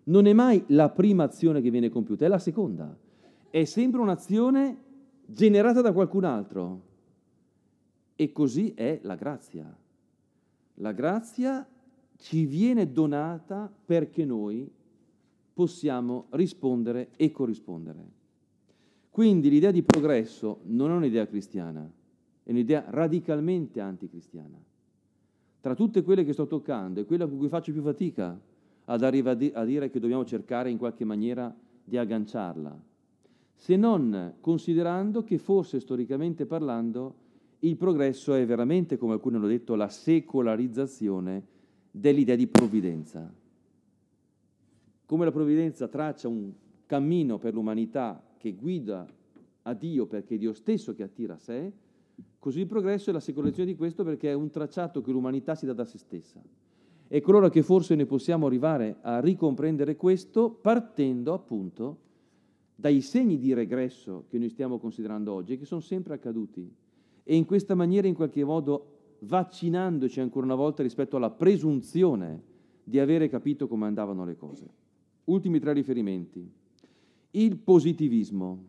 Non è mai la prima azione che viene compiuta, è la seconda. È sempre un'azione generata da qualcun altro. E così è la grazia. La grazia ci viene donata perché noi possiamo rispondere e corrispondere. Quindi l'idea di progresso non è un'idea cristiana, è un'idea radicalmente anticristiana. Tra tutte quelle che sto toccando è quella con cui faccio più fatica ad arrivare a dire che dobbiamo cercare in qualche maniera di agganciarla, se non considerando che forse storicamente parlando il progresso è veramente, come alcuni hanno detto, la secolarizzazione dell'idea di provvidenza. Come la provvidenza traccia un cammino per l'umanità che guida a Dio perché è Dio stesso che attira a sé, così il progresso è la secolarizzazione di questo perché è un tracciato che l'umanità si dà da se stessa. E coloro che forse ne possiamo arrivare a ricomprendere questo partendo appunto dai segni di regresso che noi stiamo considerando oggi e che sono sempre accaduti e in questa maniera in qualche modo vaccinandoci ancora una volta rispetto alla presunzione di avere capito come andavano le cose. Ultimi tre riferimenti. Il positivismo.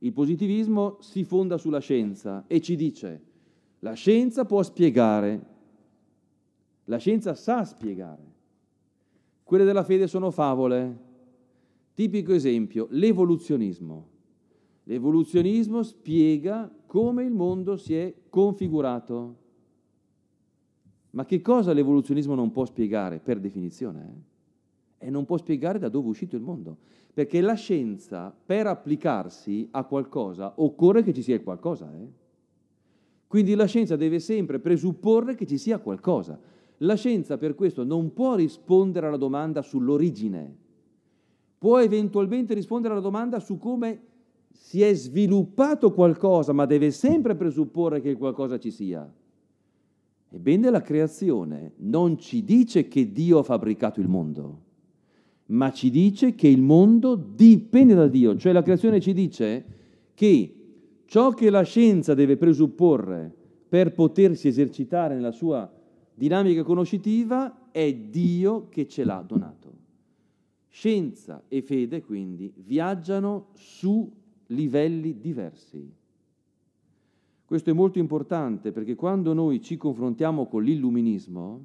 Il positivismo si fonda sulla scienza e ci dice la scienza può spiegare, la scienza sa spiegare. Quelle della fede sono favole. Tipico esempio, l'evoluzionismo. L'evoluzionismo spiega come il mondo si è configurato. Ma che cosa l'evoluzionismo non può spiegare, per definizione? Eh? E non può spiegare da dove è uscito il mondo. Perché la scienza, per applicarsi a qualcosa, occorre che ci sia qualcosa. Eh? Quindi la scienza deve sempre presupporre che ci sia qualcosa. La scienza per questo non può rispondere alla domanda sull'origine, può eventualmente rispondere alla domanda su come si è sviluppato qualcosa, ma deve sempre presupporre che qualcosa ci sia. Ebbene, la creazione non ci dice che Dio ha fabbricato il mondo, ma ci dice che il mondo dipende da Dio, cioè la creazione ci dice che ciò che la scienza deve presupporre per potersi esercitare nella sua dinamica conoscitiva è Dio che ce l'ha donato. Scienza e fede quindi viaggiano su livelli diversi. Questo è molto importante perché quando noi ci confrontiamo con l'illuminismo,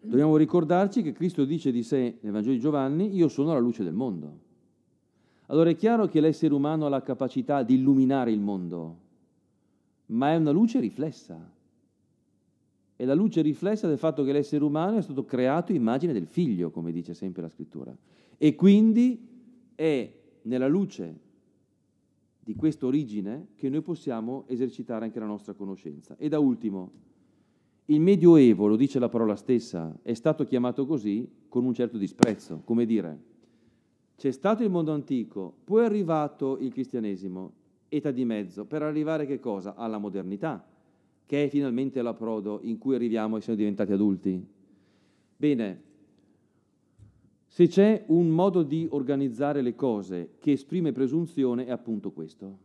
dobbiamo ricordarci che Cristo dice di sé nel Vangelo di Giovanni, io sono la luce del mondo. Allora è chiaro che l'essere umano ha la capacità di illuminare il mondo, ma è una luce riflessa. È la luce riflessa del fatto che l'essere umano è stato creato immagine del figlio, come dice sempre la scrittura. E quindi è nella luce di questa origine che noi possiamo esercitare anche la nostra conoscenza. E da ultimo, il Medioevo, lo dice la parola stessa, è stato chiamato così con un certo disprezzo, come dire, c'è stato il mondo antico, poi è arrivato il cristianesimo, età di mezzo, per arrivare che cosa? Alla modernità, che è finalmente l'approdo in cui arriviamo e siamo diventati adulti. Bene, se c'è un modo di organizzare le cose che esprime presunzione è appunto questo.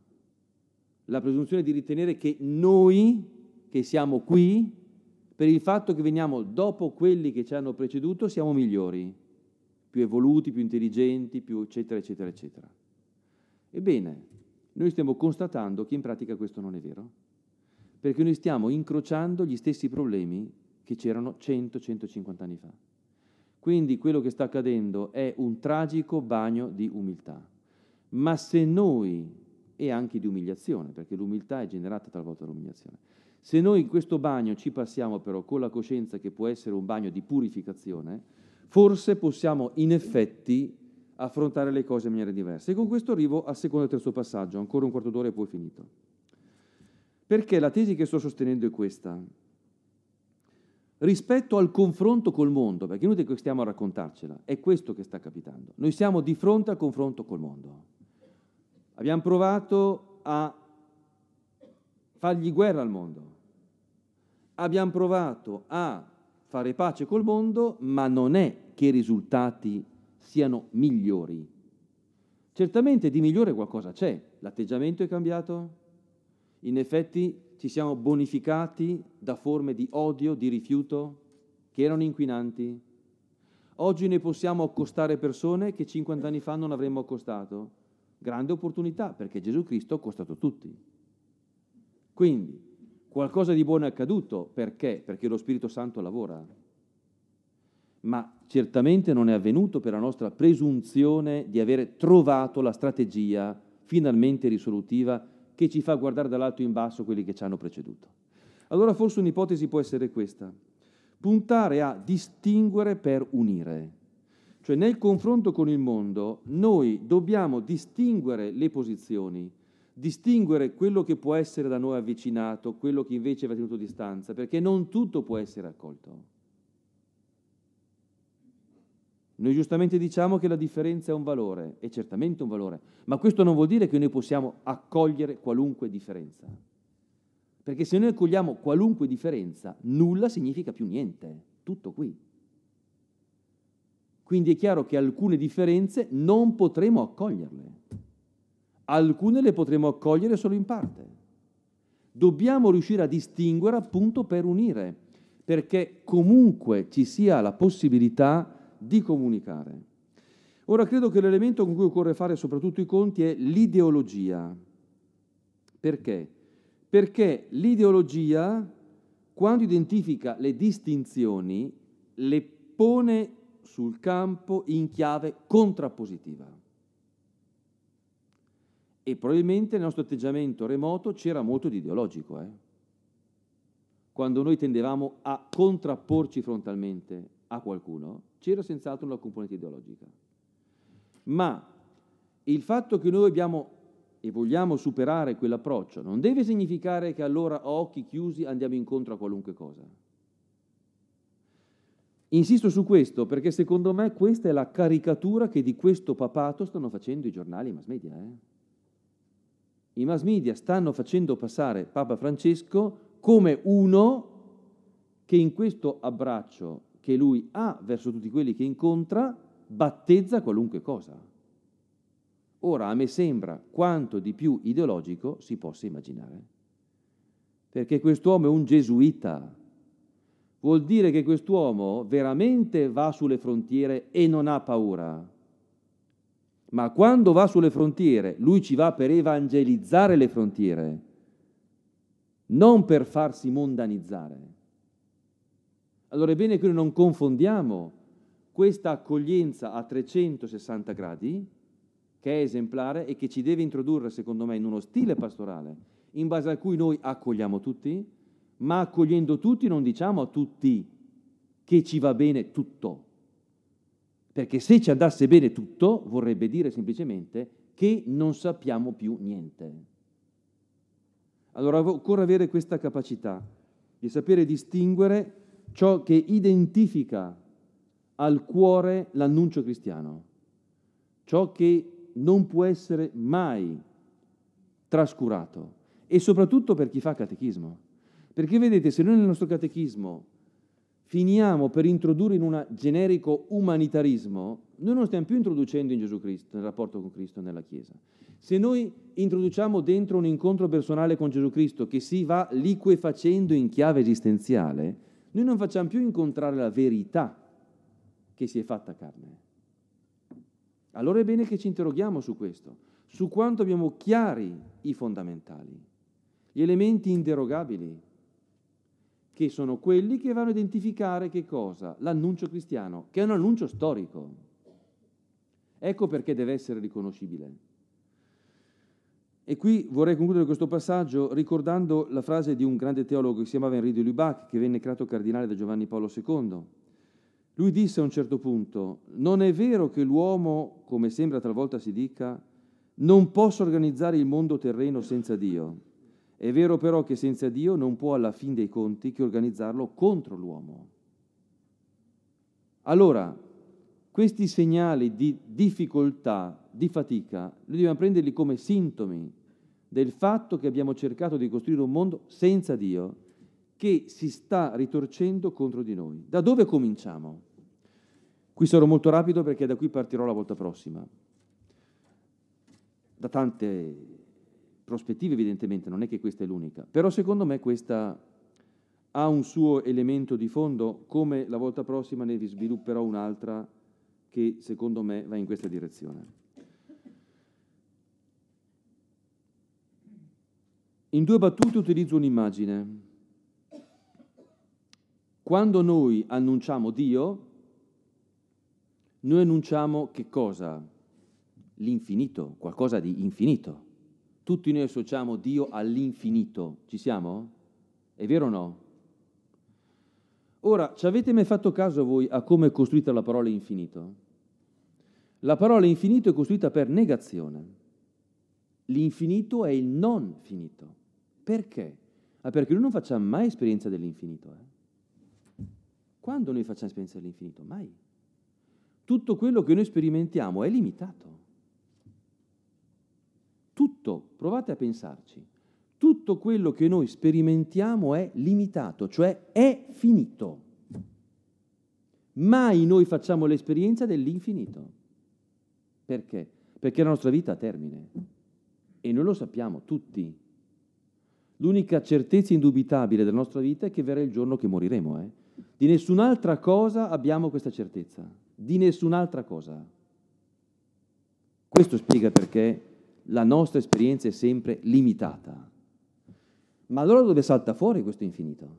La presunzione di ritenere che noi, che siamo qui, per il fatto che veniamo dopo quelli che ci hanno preceduto, siamo migliori, più evoluti, più intelligenti, più eccetera, eccetera, eccetera. Ebbene, noi stiamo constatando che in pratica questo non è vero, perché noi stiamo incrociando gli stessi problemi che c'erano 100-150 anni fa. Quindi quello che sta accadendo è un tragico bagno di umiltà. Ma se noi, e anche di umiliazione, perché l'umiltà è generata talvolta dall'umiliazione, se noi in questo bagno ci passiamo però con la coscienza che può essere un bagno di purificazione, forse possiamo in effetti affrontare le cose in maniera diversa. E con questo arrivo al secondo e terzo passaggio, ancora un quarto d'ora e poi finito. Perché la tesi che sto sostenendo è questa rispetto al confronto col mondo, perché inutile che stiamo a raccontarcela, è questo che sta capitando. Noi siamo di fronte al confronto col mondo. Abbiamo provato a fargli guerra al mondo, abbiamo provato a fare pace col mondo, ma non è che i risultati siano migliori. Certamente di migliore qualcosa c'è, l'atteggiamento è cambiato, in effetti ci siamo bonificati da forme di odio, di rifiuto, che erano inquinanti. Oggi ne possiamo accostare persone che 50 anni fa non avremmo accostato. Grande opportunità, perché Gesù Cristo ha accostato tutti. Quindi, qualcosa di buono è accaduto, perché? Perché lo Spirito Santo lavora. Ma certamente non è avvenuto per la nostra presunzione di avere trovato la strategia finalmente risolutiva che ci fa guardare dall'alto in basso quelli che ci hanno preceduto. Allora forse un'ipotesi può essere questa, puntare a distinguere per unire. Cioè nel confronto con il mondo noi dobbiamo distinguere le posizioni, distinguere quello che può essere da noi avvicinato, quello che invece va tenuto a distanza, perché non tutto può essere accolto. Noi giustamente diciamo che la differenza è un valore, è certamente un valore, ma questo non vuol dire che noi possiamo accogliere qualunque differenza. Perché se noi accogliamo qualunque differenza, nulla significa più niente, tutto qui. Quindi è chiaro che alcune differenze non potremo accoglierle, alcune le potremo accogliere solo in parte. Dobbiamo riuscire a distinguere appunto per unire, perché comunque ci sia la possibilità di di comunicare. Ora credo che l'elemento con cui occorre fare soprattutto i conti è l'ideologia. Perché? Perché l'ideologia, quando identifica le distinzioni, le pone sul campo in chiave contrappositiva. E probabilmente nel nostro atteggiamento remoto c'era molto di ideologico, eh? quando noi tendevamo a contrapporci frontalmente a qualcuno, c'era senz'altro una componente ideologica. Ma il fatto che noi abbiamo e vogliamo superare quell'approccio non deve significare che allora a occhi chiusi andiamo incontro a qualunque cosa. Insisto su questo perché secondo me questa è la caricatura che di questo papato stanno facendo i giornali e i mass media. Eh? I mass media stanno facendo passare Papa Francesco come uno che in questo abbraccio che lui ha verso tutti quelli che incontra battezza qualunque cosa. Ora a me sembra quanto di più ideologico si possa immaginare. Perché quest'uomo è un gesuita. Vuol dire che quest'uomo veramente va sulle frontiere e non ha paura. Ma quando va sulle frontiere, lui ci va per evangelizzare le frontiere, non per farsi mondanizzare. Allora è bene che noi non confondiamo questa accoglienza a 360 gradi, che è esemplare e che ci deve introdurre, secondo me, in uno stile pastorale, in base a cui noi accogliamo tutti, ma accogliendo tutti non diciamo a tutti che ci va bene tutto. Perché se ci andasse bene tutto, vorrebbe dire semplicemente che non sappiamo più niente. Allora occorre avere questa capacità di sapere distinguere ciò che identifica al cuore l'annuncio cristiano, ciò che non può essere mai trascurato e soprattutto per chi fa catechismo. Perché vedete, se noi nel nostro catechismo finiamo per introdurre in un generico umanitarismo, noi non stiamo più introducendo in Gesù Cristo, nel rapporto con Cristo nella Chiesa. Se noi introduciamo dentro un incontro personale con Gesù Cristo che si va liquefacendo in chiave esistenziale, noi non facciamo più incontrare la verità che si è fatta carne. Allora è bene che ci interroghiamo su questo, su quanto abbiamo chiari i fondamentali, gli elementi inderogabili, che sono quelli che vanno a identificare che cosa? L'annuncio cristiano, che è un annuncio storico. Ecco perché deve essere riconoscibile. E qui vorrei concludere questo passaggio ricordando la frase di un grande teologo che si chiamava Henri de Lubac, che venne creato cardinale da Giovanni Paolo II. Lui disse a un certo punto, non è vero che l'uomo, come sembra talvolta si dica, non possa organizzare il mondo terreno senza Dio. È vero però che senza Dio non può alla fin dei conti che organizzarlo contro l'uomo. Allora, questi segnali di difficoltà, di fatica, noi dobbiamo prenderli come sintomi del fatto che abbiamo cercato di costruire un mondo senza Dio che si sta ritorcendo contro di noi. Da dove cominciamo? Qui sarò molto rapido perché da qui partirò la volta prossima. Da tante prospettive evidentemente, non è che questa è l'unica, però secondo me questa ha un suo elemento di fondo, come la volta prossima ne vi svilupperò un'altra che secondo me va in questa direzione. In due battute utilizzo un'immagine. Quando noi annunciamo Dio, noi annunciamo che cosa? L'infinito, qualcosa di infinito. Tutti noi associamo Dio all'infinito. Ci siamo? È vero o no? Ora, ci avete mai fatto caso voi a come è costruita la parola infinito? La parola infinito è costruita per negazione. L'infinito è il non finito. Perché? Ah, perché noi non facciamo mai esperienza dell'infinito. Eh? Quando noi facciamo esperienza dell'infinito? Mai. Tutto quello che noi sperimentiamo è limitato. Tutto, provate a pensarci, tutto quello che noi sperimentiamo è limitato, cioè è finito. Mai noi facciamo l'esperienza dell'infinito. Perché? Perché la nostra vita ha termine e noi lo sappiamo tutti. L'unica certezza indubitabile della nostra vita è che verrà il giorno che moriremo. Eh? Di nessun'altra cosa abbiamo questa certezza. Di nessun'altra cosa. Questo spiega perché la nostra esperienza è sempre limitata. Ma allora dove salta fuori questo infinito?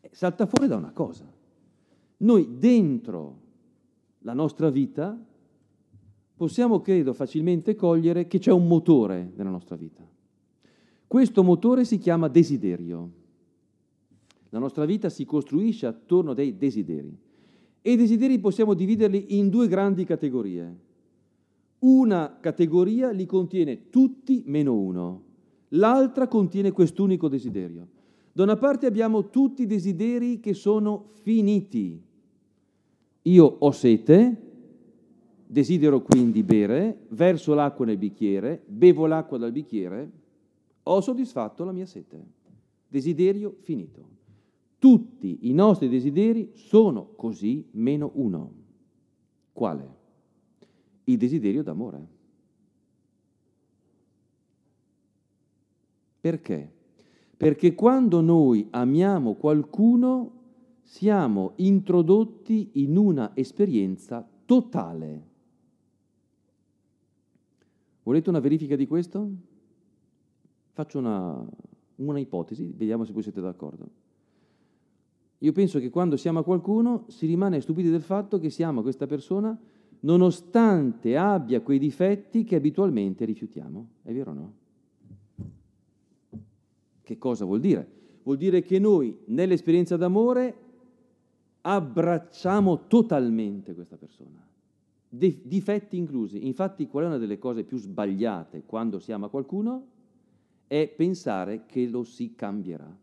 Eh, salta fuori da una cosa. Noi dentro la nostra vita, possiamo, credo, facilmente cogliere che c'è un motore nella nostra vita. Questo motore si chiama desiderio. La nostra vita si costruisce attorno dei desideri. E i desideri possiamo dividerli in due grandi categorie. Una categoria li contiene tutti meno uno, l'altra contiene quest'unico desiderio. Da una parte abbiamo tutti i desideri che sono finiti, io ho sete, desidero quindi bere, verso l'acqua nel bicchiere, bevo l'acqua dal bicchiere, ho soddisfatto la mia sete. Desiderio finito. Tutti i nostri desideri sono così meno uno. Quale? Il desiderio d'amore. Perché? Perché quando noi amiamo qualcuno siamo introdotti in una esperienza totale. Volete una verifica di questo? Faccio una, una ipotesi, vediamo se voi siete d'accordo. Io penso che quando siamo a qualcuno si rimane stupiti del fatto che siamo a questa persona nonostante abbia quei difetti che abitualmente rifiutiamo. È vero o no? Che cosa vuol dire? Vuol dire che noi nell'esperienza d'amore abbracciamo totalmente questa persona, De- difetti inclusi. Infatti qual è una delle cose più sbagliate quando si ama qualcuno? È pensare che lo si cambierà.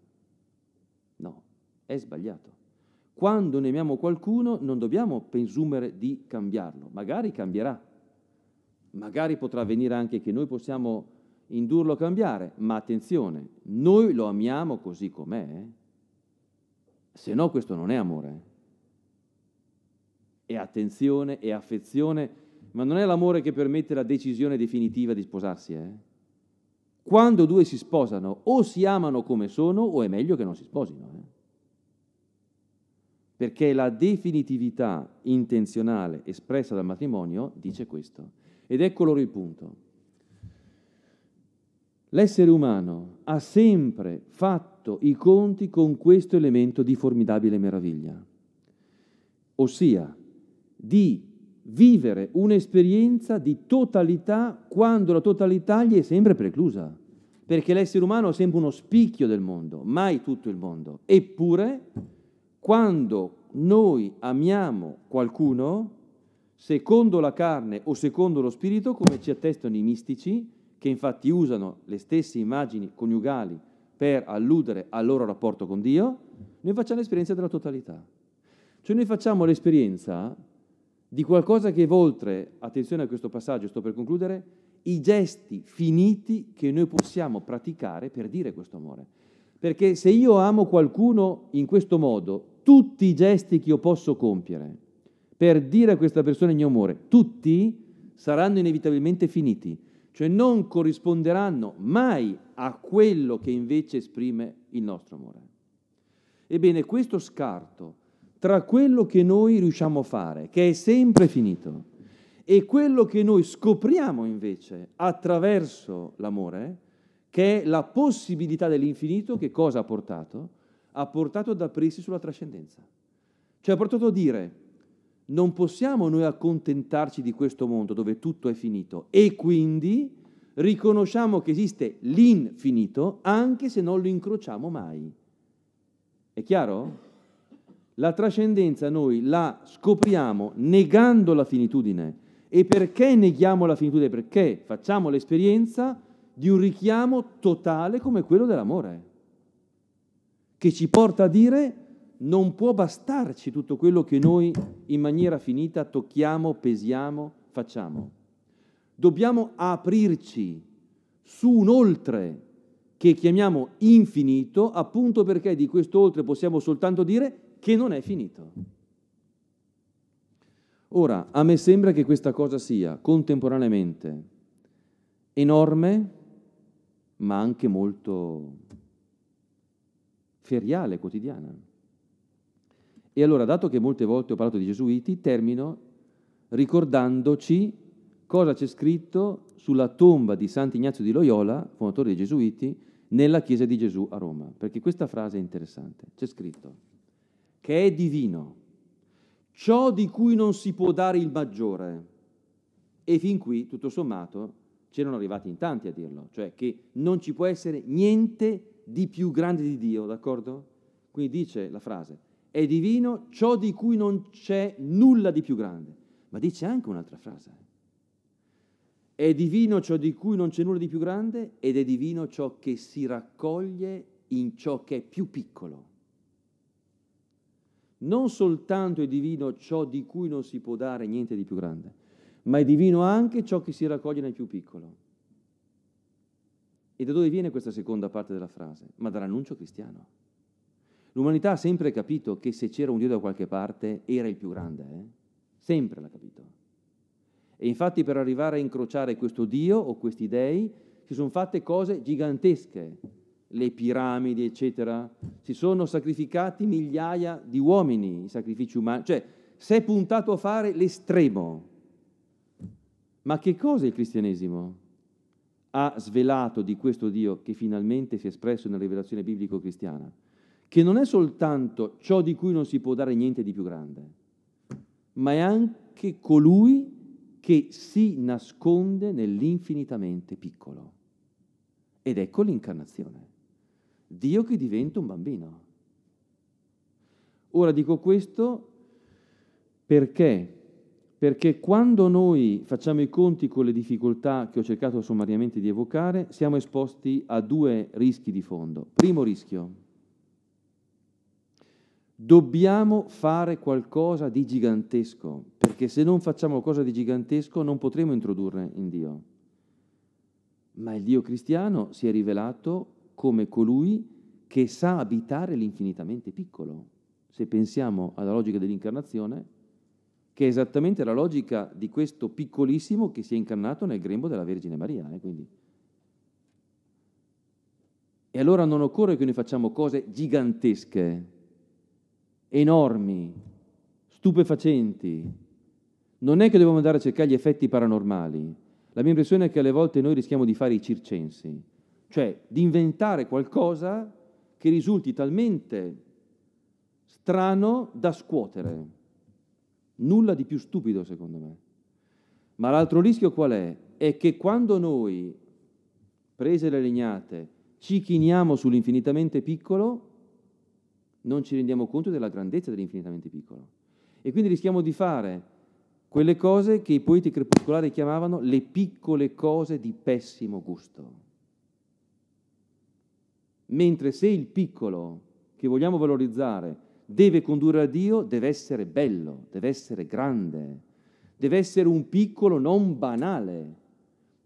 No, è sbagliato. Quando ne amiamo qualcuno non dobbiamo presumere di cambiarlo, magari cambierà, magari potrà avvenire anche che noi possiamo indurlo a cambiare, ma attenzione, noi lo amiamo così com'è. Eh? Se no questo non è amore. Eh. È attenzione, è affezione, ma non è l'amore che permette la decisione definitiva di sposarsi. Eh? Quando due si sposano o si amano come sono o è meglio che non si sposino. Eh? Perché la definitività intenzionale espressa dal matrimonio dice questo. Ed ecco loro il punto. L'essere umano ha sempre fatto i conti con questo elemento di formidabile meraviglia, ossia di vivere un'esperienza di totalità quando la totalità gli è sempre preclusa, perché l'essere umano è sempre uno spicchio del mondo, mai tutto il mondo. Eppure, quando noi amiamo qualcuno, secondo la carne o secondo lo spirito, come ci attestano i mistici, che infatti usano le stesse immagini coniugali per alludere al loro rapporto con Dio, noi facciamo l'esperienza della totalità. Cioè noi facciamo l'esperienza di qualcosa che è oltre, attenzione a questo passaggio, sto per concludere, i gesti finiti che noi possiamo praticare per dire questo amore. Perché se io amo qualcuno in questo modo, tutti i gesti che io posso compiere per dire a questa persona il mio amore, tutti saranno inevitabilmente finiti cioè non corrisponderanno mai a quello che invece esprime il nostro amore. Ebbene, questo scarto tra quello che noi riusciamo a fare, che è sempre finito, e quello che noi scopriamo invece attraverso l'amore, che è la possibilità dell'infinito, che cosa ha portato? Ha portato ad aprirsi sulla trascendenza. Cioè ha portato a dire, non possiamo noi accontentarci di questo mondo dove tutto è finito e quindi riconosciamo che esiste l'infinito anche se non lo incrociamo mai. È chiaro? La trascendenza noi la scopriamo negando la finitudine. E perché neghiamo la finitudine? Perché facciamo l'esperienza di un richiamo totale come quello dell'amore, che ci porta a dire non può bastarci tutto quello che noi in maniera finita tocchiamo, pesiamo, facciamo. Dobbiamo aprirci su un oltre che chiamiamo infinito, appunto perché di questo oltre possiamo soltanto dire che non è finito. Ora, a me sembra che questa cosa sia contemporaneamente enorme, ma anche molto feriale, quotidiana. E allora, dato che molte volte ho parlato di gesuiti, termino ricordandoci cosa c'è scritto sulla tomba di Sant'Ignazio di Loyola, fondatore dei gesuiti, nella chiesa di Gesù a Roma, perché questa frase è interessante. C'è scritto che è divino ciò di cui non si può dare il maggiore. E fin qui, tutto sommato, c'erano arrivati in tanti a dirlo, cioè che non ci può essere niente di più grande di Dio, d'accordo? Quindi dice la frase, è divino ciò di cui non c'è nulla di più grande. Ma dice anche un'altra frase. Eh. È divino ciò di cui non c'è nulla di più grande ed è divino ciò che si raccoglie in ciò che è più piccolo. Non soltanto è divino ciò di cui non si può dare niente di più grande, ma è divino anche ciò che si raccoglie nel più piccolo. E da dove viene questa seconda parte della frase? Ma dall'annuncio cristiano. L'umanità ha sempre capito che se c'era un Dio da qualche parte era il più grande, eh? sempre l'ha capito. E infatti per arrivare a incrociare questo Dio o questi dei si sono fatte cose gigantesche, le piramidi, eccetera. Si sono sacrificati migliaia di uomini, i sacrifici umani, cioè si è puntato a fare l'estremo. Ma che cosa il cristianesimo ha svelato di questo Dio che finalmente si è espresso nella rivelazione biblico-cristiana? che non è soltanto ciò di cui non si può dare niente di più grande, ma è anche colui che si nasconde nell'infinitamente piccolo. Ed ecco l'incarnazione. Dio che diventa un bambino. Ora dico questo perché? Perché quando noi facciamo i conti con le difficoltà che ho cercato sommariamente di evocare, siamo esposti a due rischi di fondo. Primo rischio, Dobbiamo fare qualcosa di gigantesco, perché se non facciamo qualcosa di gigantesco non potremo introdurre in Dio. Ma il Dio cristiano si è rivelato come colui che sa abitare l'infinitamente piccolo. Se pensiamo alla logica dell'incarnazione, che è esattamente la logica di questo piccolissimo che si è incarnato nel grembo della Vergine Maria. Eh, e allora non occorre che noi facciamo cose gigantesche, enormi, stupefacenti. Non è che dobbiamo andare a cercare gli effetti paranormali. La mia impressione è che alle volte noi rischiamo di fare i circensi, cioè di inventare qualcosa che risulti talmente strano da scuotere. Nulla di più stupido, secondo me. Ma l'altro rischio qual è? È che quando noi, prese le legnate, ci chiniamo sull'infinitamente piccolo, non ci rendiamo conto della grandezza dell'infinitamente piccolo. E quindi rischiamo di fare quelle cose che i poeti crepuscolari chiamavano le piccole cose di pessimo gusto. Mentre se il piccolo che vogliamo valorizzare deve condurre a Dio, deve essere bello, deve essere grande, deve essere un piccolo non banale,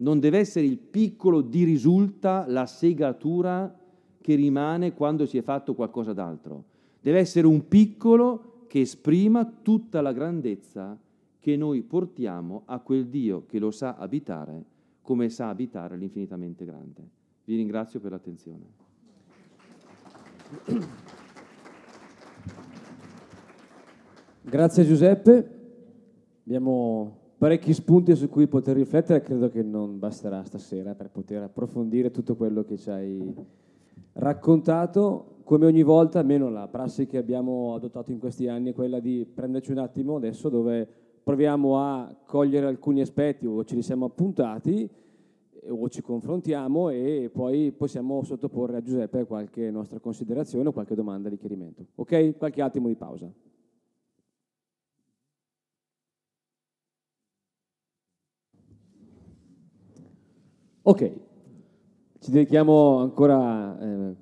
non deve essere il piccolo di risulta la segatura che rimane quando si è fatto qualcosa d'altro. Deve essere un piccolo che esprima tutta la grandezza che noi portiamo a quel Dio che lo sa abitare come sa abitare l'infinitamente grande. Vi ringrazio per l'attenzione. Grazie Giuseppe, abbiamo parecchi spunti su cui poter riflettere, credo che non basterà stasera per poter approfondire tutto quello che ci hai raccontato, come ogni volta, almeno la prassi che abbiamo adottato in questi anni è quella di prenderci un attimo adesso dove proviamo a cogliere alcuni aspetti o ce li siamo appuntati o ci confrontiamo e poi possiamo sottoporre a Giuseppe qualche nostra considerazione o qualche domanda di chiarimento. Ok? Qualche attimo di pausa. Ok, ci dedichiamo ancora, eh,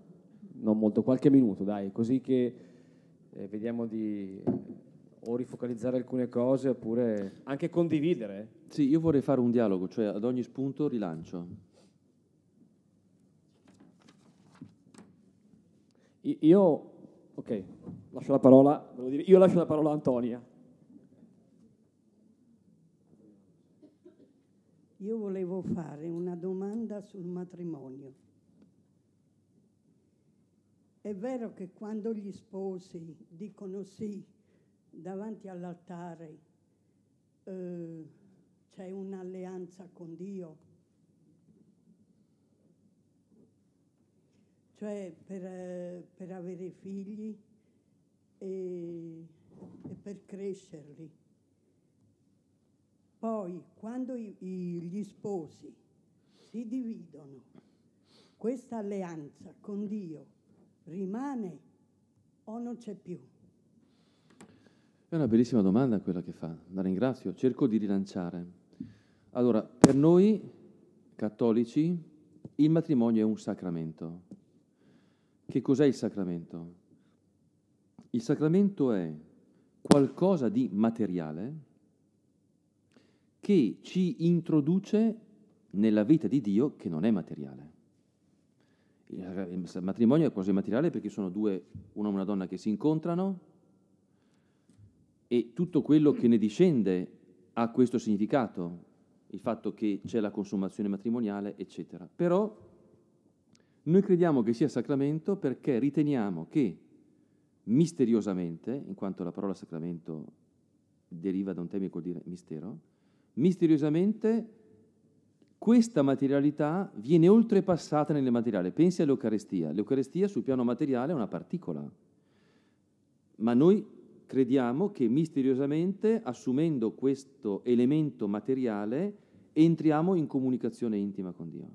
non molto, qualche minuto, dai, così che eh, vediamo di eh, o rifocalizzare alcune cose oppure anche condividere. Sì, io vorrei fare un dialogo, cioè ad ogni spunto rilancio. Io, ok, lascio la parola, dire, io lascio la parola a Antonia. Io volevo fare una domanda sul matrimonio. È vero che quando gli sposi dicono sì davanti all'altare eh, c'è un'alleanza con Dio? Cioè per, eh, per avere figli e, e per crescerli. Poi, quando i, i, gli sposi si dividono, questa alleanza con Dio rimane o non c'è più? È una bellissima domanda quella che fa, la ringrazio, cerco di rilanciare. Allora, per noi cattolici il matrimonio è un sacramento. Che cos'è il sacramento? Il sacramento è qualcosa di materiale che ci introduce nella vita di Dio che non è materiale. Il matrimonio è quasi materiale perché sono due, uno e una donna che si incontrano e tutto quello che ne discende ha questo significato, il fatto che c'è la consumazione matrimoniale, eccetera. Però noi crediamo che sia sacramento perché riteniamo che misteriosamente, in quanto la parola sacramento deriva da un termine che vuol dire mistero, misteriosamente questa materialità viene oltrepassata nel materiale. Pensi all'Eucarestia. L'Eucarestia sul piano materiale è una particola, ma noi crediamo che misteriosamente, assumendo questo elemento materiale, entriamo in comunicazione intima con Dio.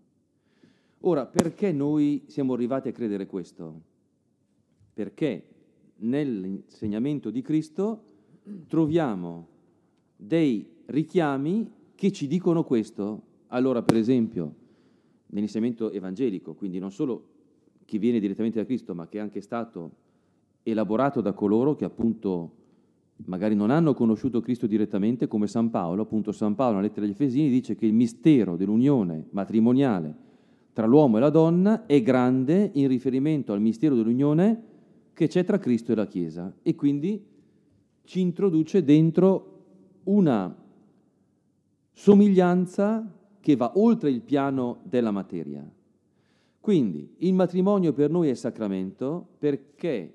Ora, perché noi siamo arrivati a credere questo? Perché nell'insegnamento di Cristo troviamo dei richiami che ci dicono questo. Allora, per esempio, nell'insegnamento evangelico, quindi non solo che viene direttamente da Cristo, ma che è anche stato elaborato da coloro che appunto magari non hanno conosciuto Cristo direttamente, come San Paolo, appunto San Paolo nella lettera agli Efesini dice che il mistero dell'unione matrimoniale tra l'uomo e la donna è grande in riferimento al mistero dell'unione che c'è tra Cristo e la Chiesa e quindi ci introduce dentro una somiglianza che va oltre il piano della materia. Quindi il matrimonio per noi è sacramento perché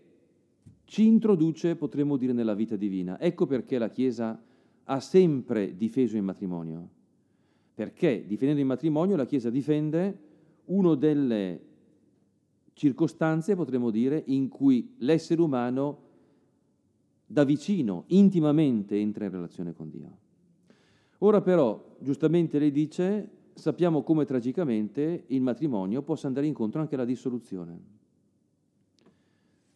ci introduce, potremmo dire, nella vita divina. Ecco perché la Chiesa ha sempre difeso il matrimonio. Perché difendendo il matrimonio la Chiesa difende una delle circostanze, potremmo dire, in cui l'essere umano da vicino, intimamente, entra in relazione con Dio. Ora però, giustamente lei dice, sappiamo come tragicamente il matrimonio possa andare incontro anche alla dissoluzione.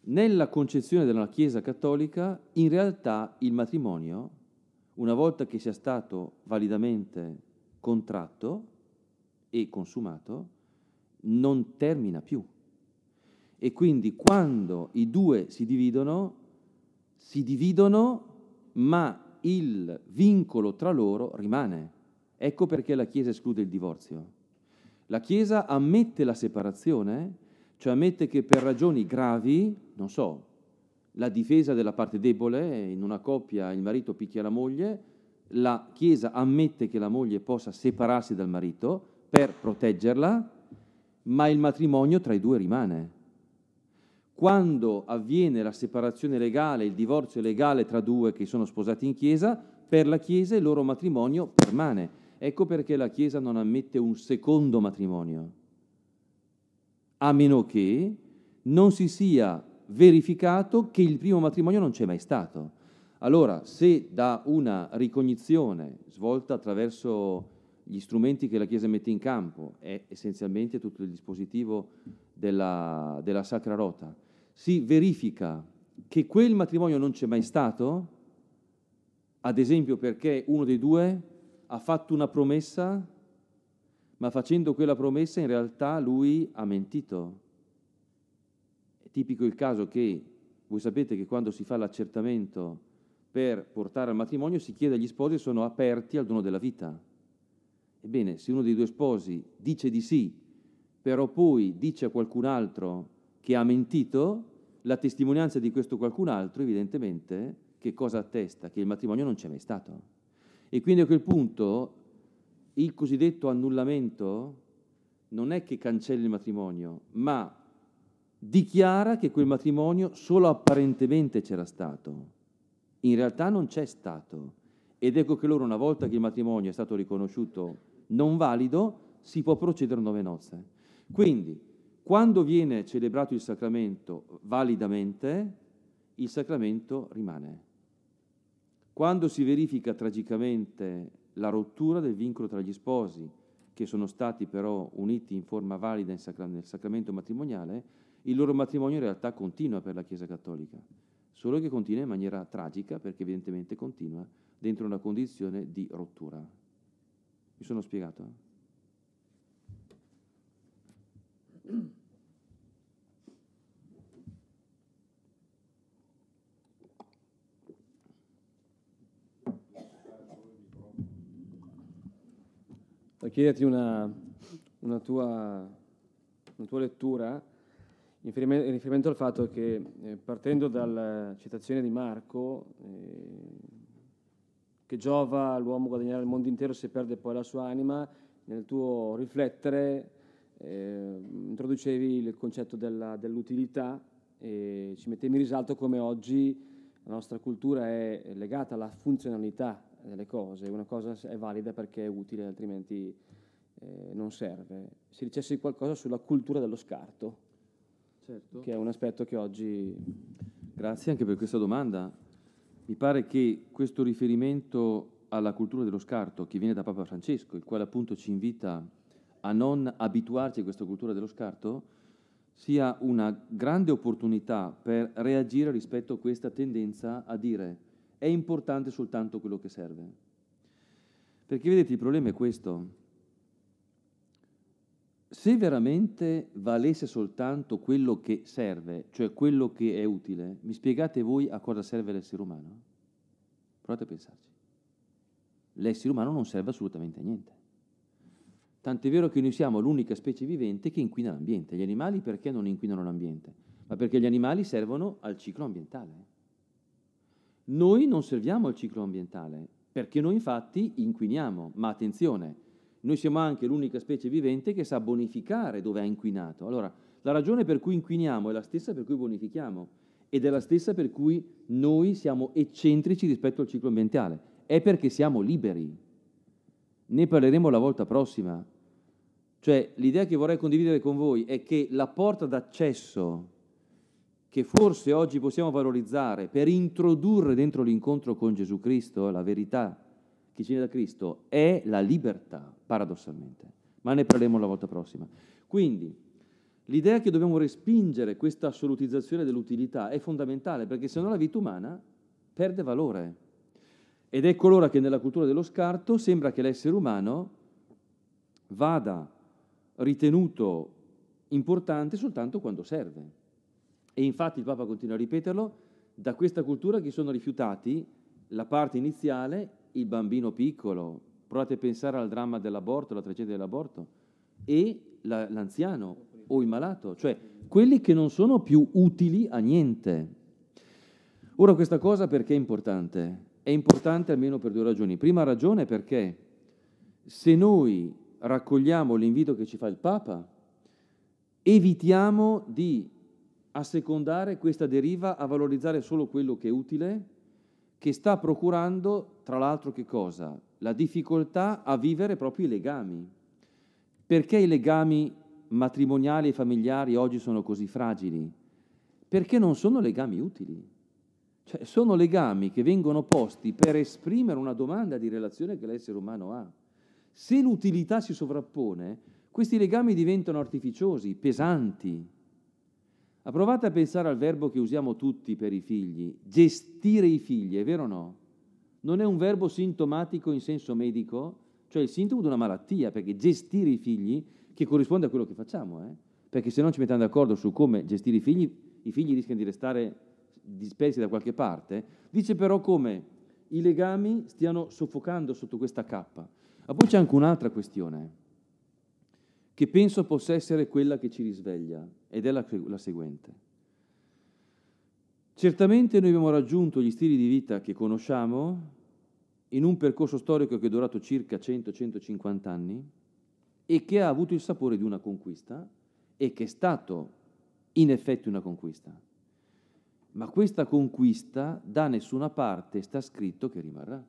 Nella concezione della Chiesa cattolica, in realtà il matrimonio, una volta che sia stato validamente contratto e consumato, non termina più. E quindi quando i due si dividono, si dividono, ma il vincolo tra loro rimane. Ecco perché la Chiesa esclude il divorzio. La Chiesa ammette la separazione, cioè ammette che per ragioni gravi, non so, la difesa della parte debole, in una coppia il marito picchia la moglie, la Chiesa ammette che la moglie possa separarsi dal marito per proteggerla, ma il matrimonio tra i due rimane quando avviene la separazione legale, il divorzio legale tra due che sono sposati in Chiesa, per la Chiesa il loro matrimonio permane. Ecco perché la Chiesa non ammette un secondo matrimonio, a meno che non si sia verificato che il primo matrimonio non c'è mai stato. Allora, se da una ricognizione svolta attraverso gli strumenti che la Chiesa mette in campo, è essenzialmente tutto il dispositivo della, della Sacra Rota, si verifica che quel matrimonio non c'è mai stato, ad esempio perché uno dei due ha fatto una promessa, ma facendo quella promessa in realtà lui ha mentito. È tipico il caso che voi sapete che quando si fa l'accertamento per portare al matrimonio si chiede agli sposi se sono aperti al dono della vita. Ebbene, se uno dei due sposi dice di sì, però poi dice a qualcun altro che ha mentito, la testimonianza di questo qualcun altro, evidentemente, che cosa attesta? Che il matrimonio non c'è mai stato. E quindi a quel punto il cosiddetto annullamento non è che cancelli il matrimonio, ma dichiara che quel matrimonio solo apparentemente c'era stato. In realtà non c'è stato. Ed ecco che loro, una volta che il matrimonio è stato riconosciuto non valido, si può procedere a nuove nozze. Quindi, quando viene celebrato il sacramento validamente, il sacramento rimane. Quando si verifica tragicamente la rottura del vincolo tra gli sposi, che sono stati però uniti in forma valida nel sacramento matrimoniale, il loro matrimonio in realtà continua per la Chiesa Cattolica, solo che continua in maniera tragica perché evidentemente continua dentro una condizione di rottura. Mi sono spiegato? Da chiederti una, una, tua, una tua lettura in riferimento al fatto che eh, partendo dalla citazione di Marco, eh, che giova all'uomo guadagnare il mondo intero se perde poi la sua anima, nel tuo riflettere eh, introducevi il concetto della, dell'utilità e ci mettevi in risalto come oggi la nostra cultura è legata alla funzionalità delle cose, una cosa è valida perché è utile, altrimenti eh, non serve. Se dicessi qualcosa sulla cultura dello scarto, certo. che è un aspetto che oggi... Grazie anche per questa domanda. Mi pare che questo riferimento alla cultura dello scarto che viene da Papa Francesco, il quale appunto ci invita a non abituarci a questa cultura dello scarto sia una grande opportunità per reagire rispetto a questa tendenza a dire è importante soltanto quello che serve. Perché vedete, il problema è questo. Se veramente valesse soltanto quello che serve, cioè quello che è utile, mi spiegate voi a cosa serve l'essere umano? Provate a pensarci. L'essere umano non serve assolutamente a niente. Tant'è vero che noi siamo l'unica specie vivente che inquina l'ambiente. Gli animali perché non inquinano l'ambiente? Ma perché gli animali servono al ciclo ambientale. Noi non serviamo al ciclo ambientale, perché noi infatti inquiniamo, ma attenzione, noi siamo anche l'unica specie vivente che sa bonificare dove ha inquinato. Allora, la ragione per cui inquiniamo è la stessa per cui bonifichiamo ed è la stessa per cui noi siamo eccentrici rispetto al ciclo ambientale. È perché siamo liberi. Ne parleremo la volta prossima, cioè l'idea che vorrei condividere con voi è che la porta d'accesso che forse oggi possiamo valorizzare per introdurre dentro l'incontro con Gesù Cristo la verità che ci viene da Cristo è la libertà, paradossalmente. Ma ne parleremo la volta prossima. Quindi l'idea che dobbiamo respingere questa assolutizzazione dell'utilità è fondamentale perché se no la vita umana perde valore. Ed ecco allora che nella cultura dello scarto sembra che l'essere umano vada ritenuto importante soltanto quando serve. E infatti il Papa continua a ripeterlo, da questa cultura che sono rifiutati la parte iniziale, il bambino piccolo, provate a pensare al dramma dell'aborto, alla tragedia dell'aborto, e la, l'anziano o il malato, cioè quelli che non sono più utili a niente. Ora questa cosa perché è importante? È importante almeno per due ragioni. Prima ragione perché se noi raccogliamo l'invito che ci fa il Papa, evitiamo di assecondare questa deriva a valorizzare solo quello che è utile, che sta procurando, tra l'altro, che cosa? La difficoltà a vivere proprio i legami. Perché i legami matrimoniali e familiari oggi sono così fragili? Perché non sono legami utili. Cioè, sono legami che vengono posti per esprimere una domanda di relazione che l'essere umano ha. Se l'utilità si sovrappone, questi legami diventano artificiosi, pesanti. Approvate a pensare al verbo che usiamo tutti per i figli, gestire i figli, è vero o no? Non è un verbo sintomatico in senso medico, cioè il sintomo di una malattia, perché gestire i figli, che corrisponde a quello che facciamo, eh? perché se non ci mettiamo d'accordo su come gestire i figli, i figli rischiano di restare dispersi da qualche parte, dice però come i legami stiano soffocando sotto questa cappa. Ma poi c'è anche un'altra questione che penso possa essere quella che ci risveglia, ed è la, la, seguente. Certamente noi abbiamo raggiunto gli stili di vita che conosciamo in un percorso storico che è durato circa 100-150 anni e che ha avuto il sapore di una conquista e che è stato in effetti una conquista. Ma questa conquista da nessuna parte sta scritto che rimarrà.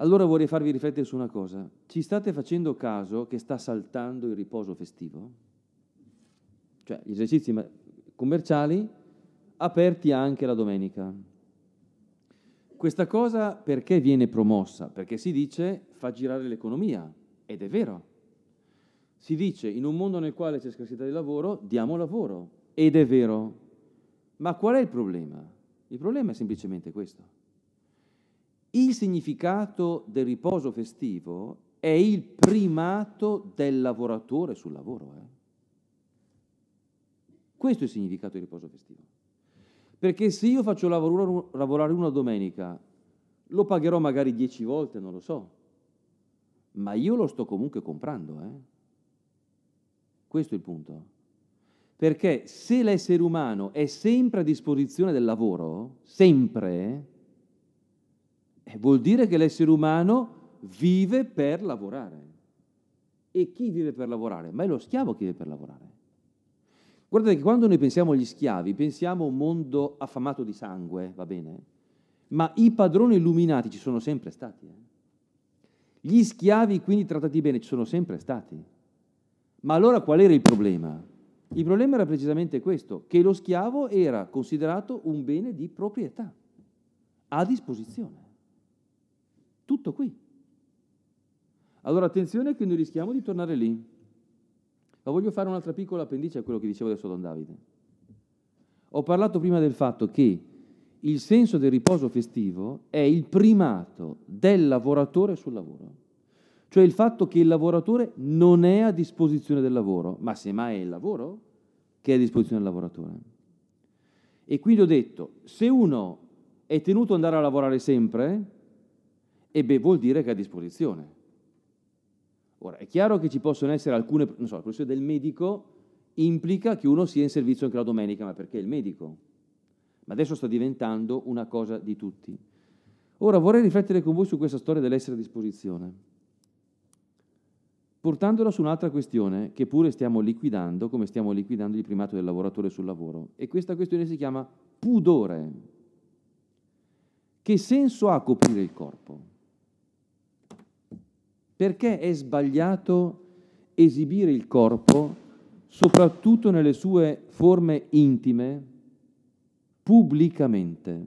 Allora vorrei farvi riflettere su una cosa. Ci state facendo caso che sta saltando il riposo festivo? Cioè, gli esercizi commerciali aperti anche la domenica. Questa cosa perché viene promossa? Perché si dice fa girare l'economia, ed è vero. Si dice in un mondo nel quale c'è scarsità di lavoro, diamo lavoro, ed è vero. Ma qual è il problema? Il problema è semplicemente questo. Il significato del riposo festivo è il primato del lavoratore sul lavoro. Eh? Questo è il significato del riposo festivo. Perché se io faccio lavorare una domenica, lo pagherò magari dieci volte, non lo so, ma io lo sto comunque comprando. Eh? Questo è il punto. Perché se l'essere umano è sempre a disposizione del lavoro, sempre, eh, vuol dire che l'essere umano vive per lavorare. E chi vive per lavorare? Ma è lo schiavo che vive per lavorare. Guardate che quando noi pensiamo agli schiavi, pensiamo a un mondo affamato di sangue, va bene? Ma i padroni illuminati ci sono sempre stati. Eh? Gli schiavi, quindi trattati bene, ci sono sempre stati. Ma allora qual era il problema? Il problema era precisamente questo, che lo schiavo era considerato un bene di proprietà, a disposizione. Tutto qui. Allora attenzione che noi rischiamo di tornare lì. Ma voglio fare un'altra piccola appendice a quello che dicevo adesso Don Davide. Ho parlato prima del fatto che il senso del riposo festivo è il primato del lavoratore sul lavoro. Cioè il fatto che il lavoratore non è a disposizione del lavoro, ma semmai è il lavoro che è a disposizione del lavoratore. E quindi ho detto, se uno è tenuto ad andare a lavorare sempre, e beh, vuol dire che è a disposizione. Ora, è chiaro che ci possono essere alcune, non so, la professione del medico implica che uno sia in servizio anche la domenica, ma perché il medico? Ma adesso sta diventando una cosa di tutti. Ora vorrei riflettere con voi su questa storia dell'essere a disposizione, portandola su un'altra questione che pure stiamo liquidando, come stiamo liquidando il primato del lavoratore sul lavoro, e questa questione si chiama pudore. Che senso ha coprire il corpo? Perché è sbagliato esibire il corpo, soprattutto nelle sue forme intime, pubblicamente?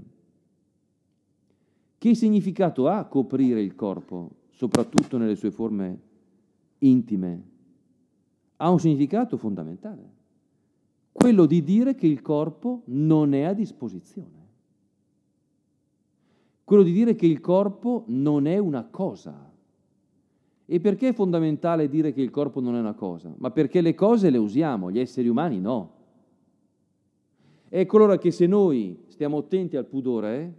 Che significato ha coprire il corpo, soprattutto nelle sue forme intime? Ha un significato fondamentale, quello di dire che il corpo non è a disposizione quello di dire che il corpo non è una cosa, e perché è fondamentale dire che il corpo non è una cosa? Ma perché le cose le usiamo, gli esseri umani no. Ecco allora che se noi stiamo attenti al pudore,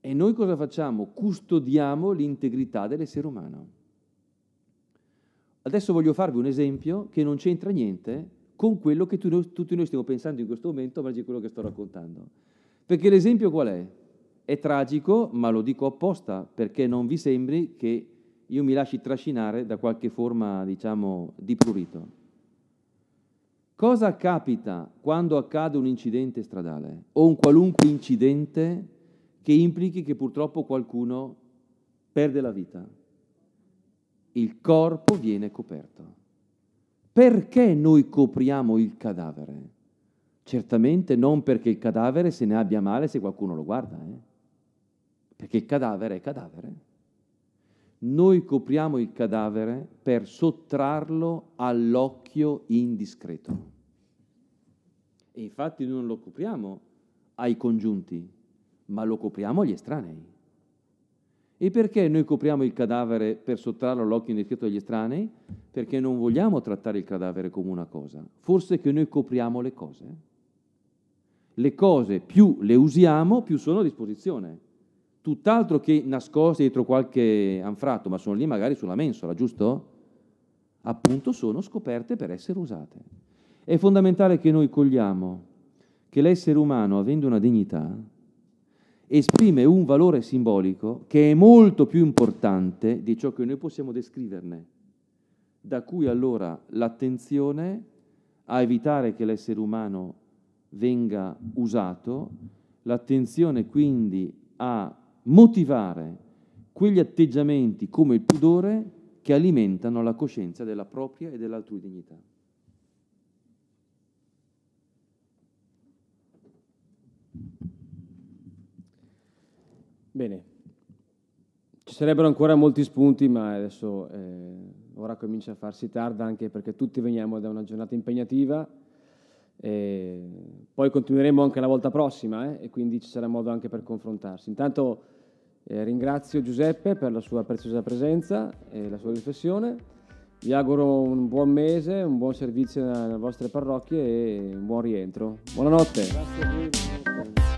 e noi cosa facciamo? Custodiamo l'integrità dell'essere umano. Adesso voglio farvi un esempio che non c'entra niente con quello che tu, tutti noi stiamo pensando in questo momento, ma di quello che sto raccontando. Perché l'esempio qual è? È tragico, ma lo dico apposta perché non vi sembri che io mi lasci trascinare da qualche forma, diciamo, di prurito. Cosa capita quando accade un incidente stradale o un qualunque incidente che implichi che purtroppo qualcuno perde la vita? Il corpo viene coperto. Perché noi copriamo il cadavere? Certamente non perché il cadavere se ne abbia male se qualcuno lo guarda, eh? perché il cadavere è cadavere noi copriamo il cadavere per sottrarlo all'occhio indiscreto. E infatti non lo copriamo ai congiunti, ma lo copriamo agli estranei. E perché noi copriamo il cadavere per sottrarlo all'occhio indiscreto agli estranei? Perché non vogliamo trattare il cadavere come una cosa. Forse che noi copriamo le cose. Le cose più le usiamo, più sono a disposizione tutt'altro che nascoste dietro qualche anfratto, ma sono lì magari sulla mensola, giusto? Appunto sono scoperte per essere usate. È fondamentale che noi cogliamo che l'essere umano, avendo una dignità, esprime un valore simbolico che è molto più importante di ciò che noi possiamo descriverne, da cui allora l'attenzione a evitare che l'essere umano venga usato, l'attenzione quindi a motivare quegli atteggiamenti come il pudore che alimentano la coscienza della propria e dell'altrui dignità. Bene, ci sarebbero ancora molti spunti, ma adesso eh, ora comincia a farsi tarda anche perché tutti veniamo da una giornata impegnativa. E poi continueremo anche la volta prossima eh, e quindi ci sarà modo anche per confrontarsi. Intanto eh, ringrazio Giuseppe per la sua preziosa presenza e la sua riflessione. Vi auguro un buon mese, un buon servizio nelle vostre parrocchie e un buon rientro. Buonanotte.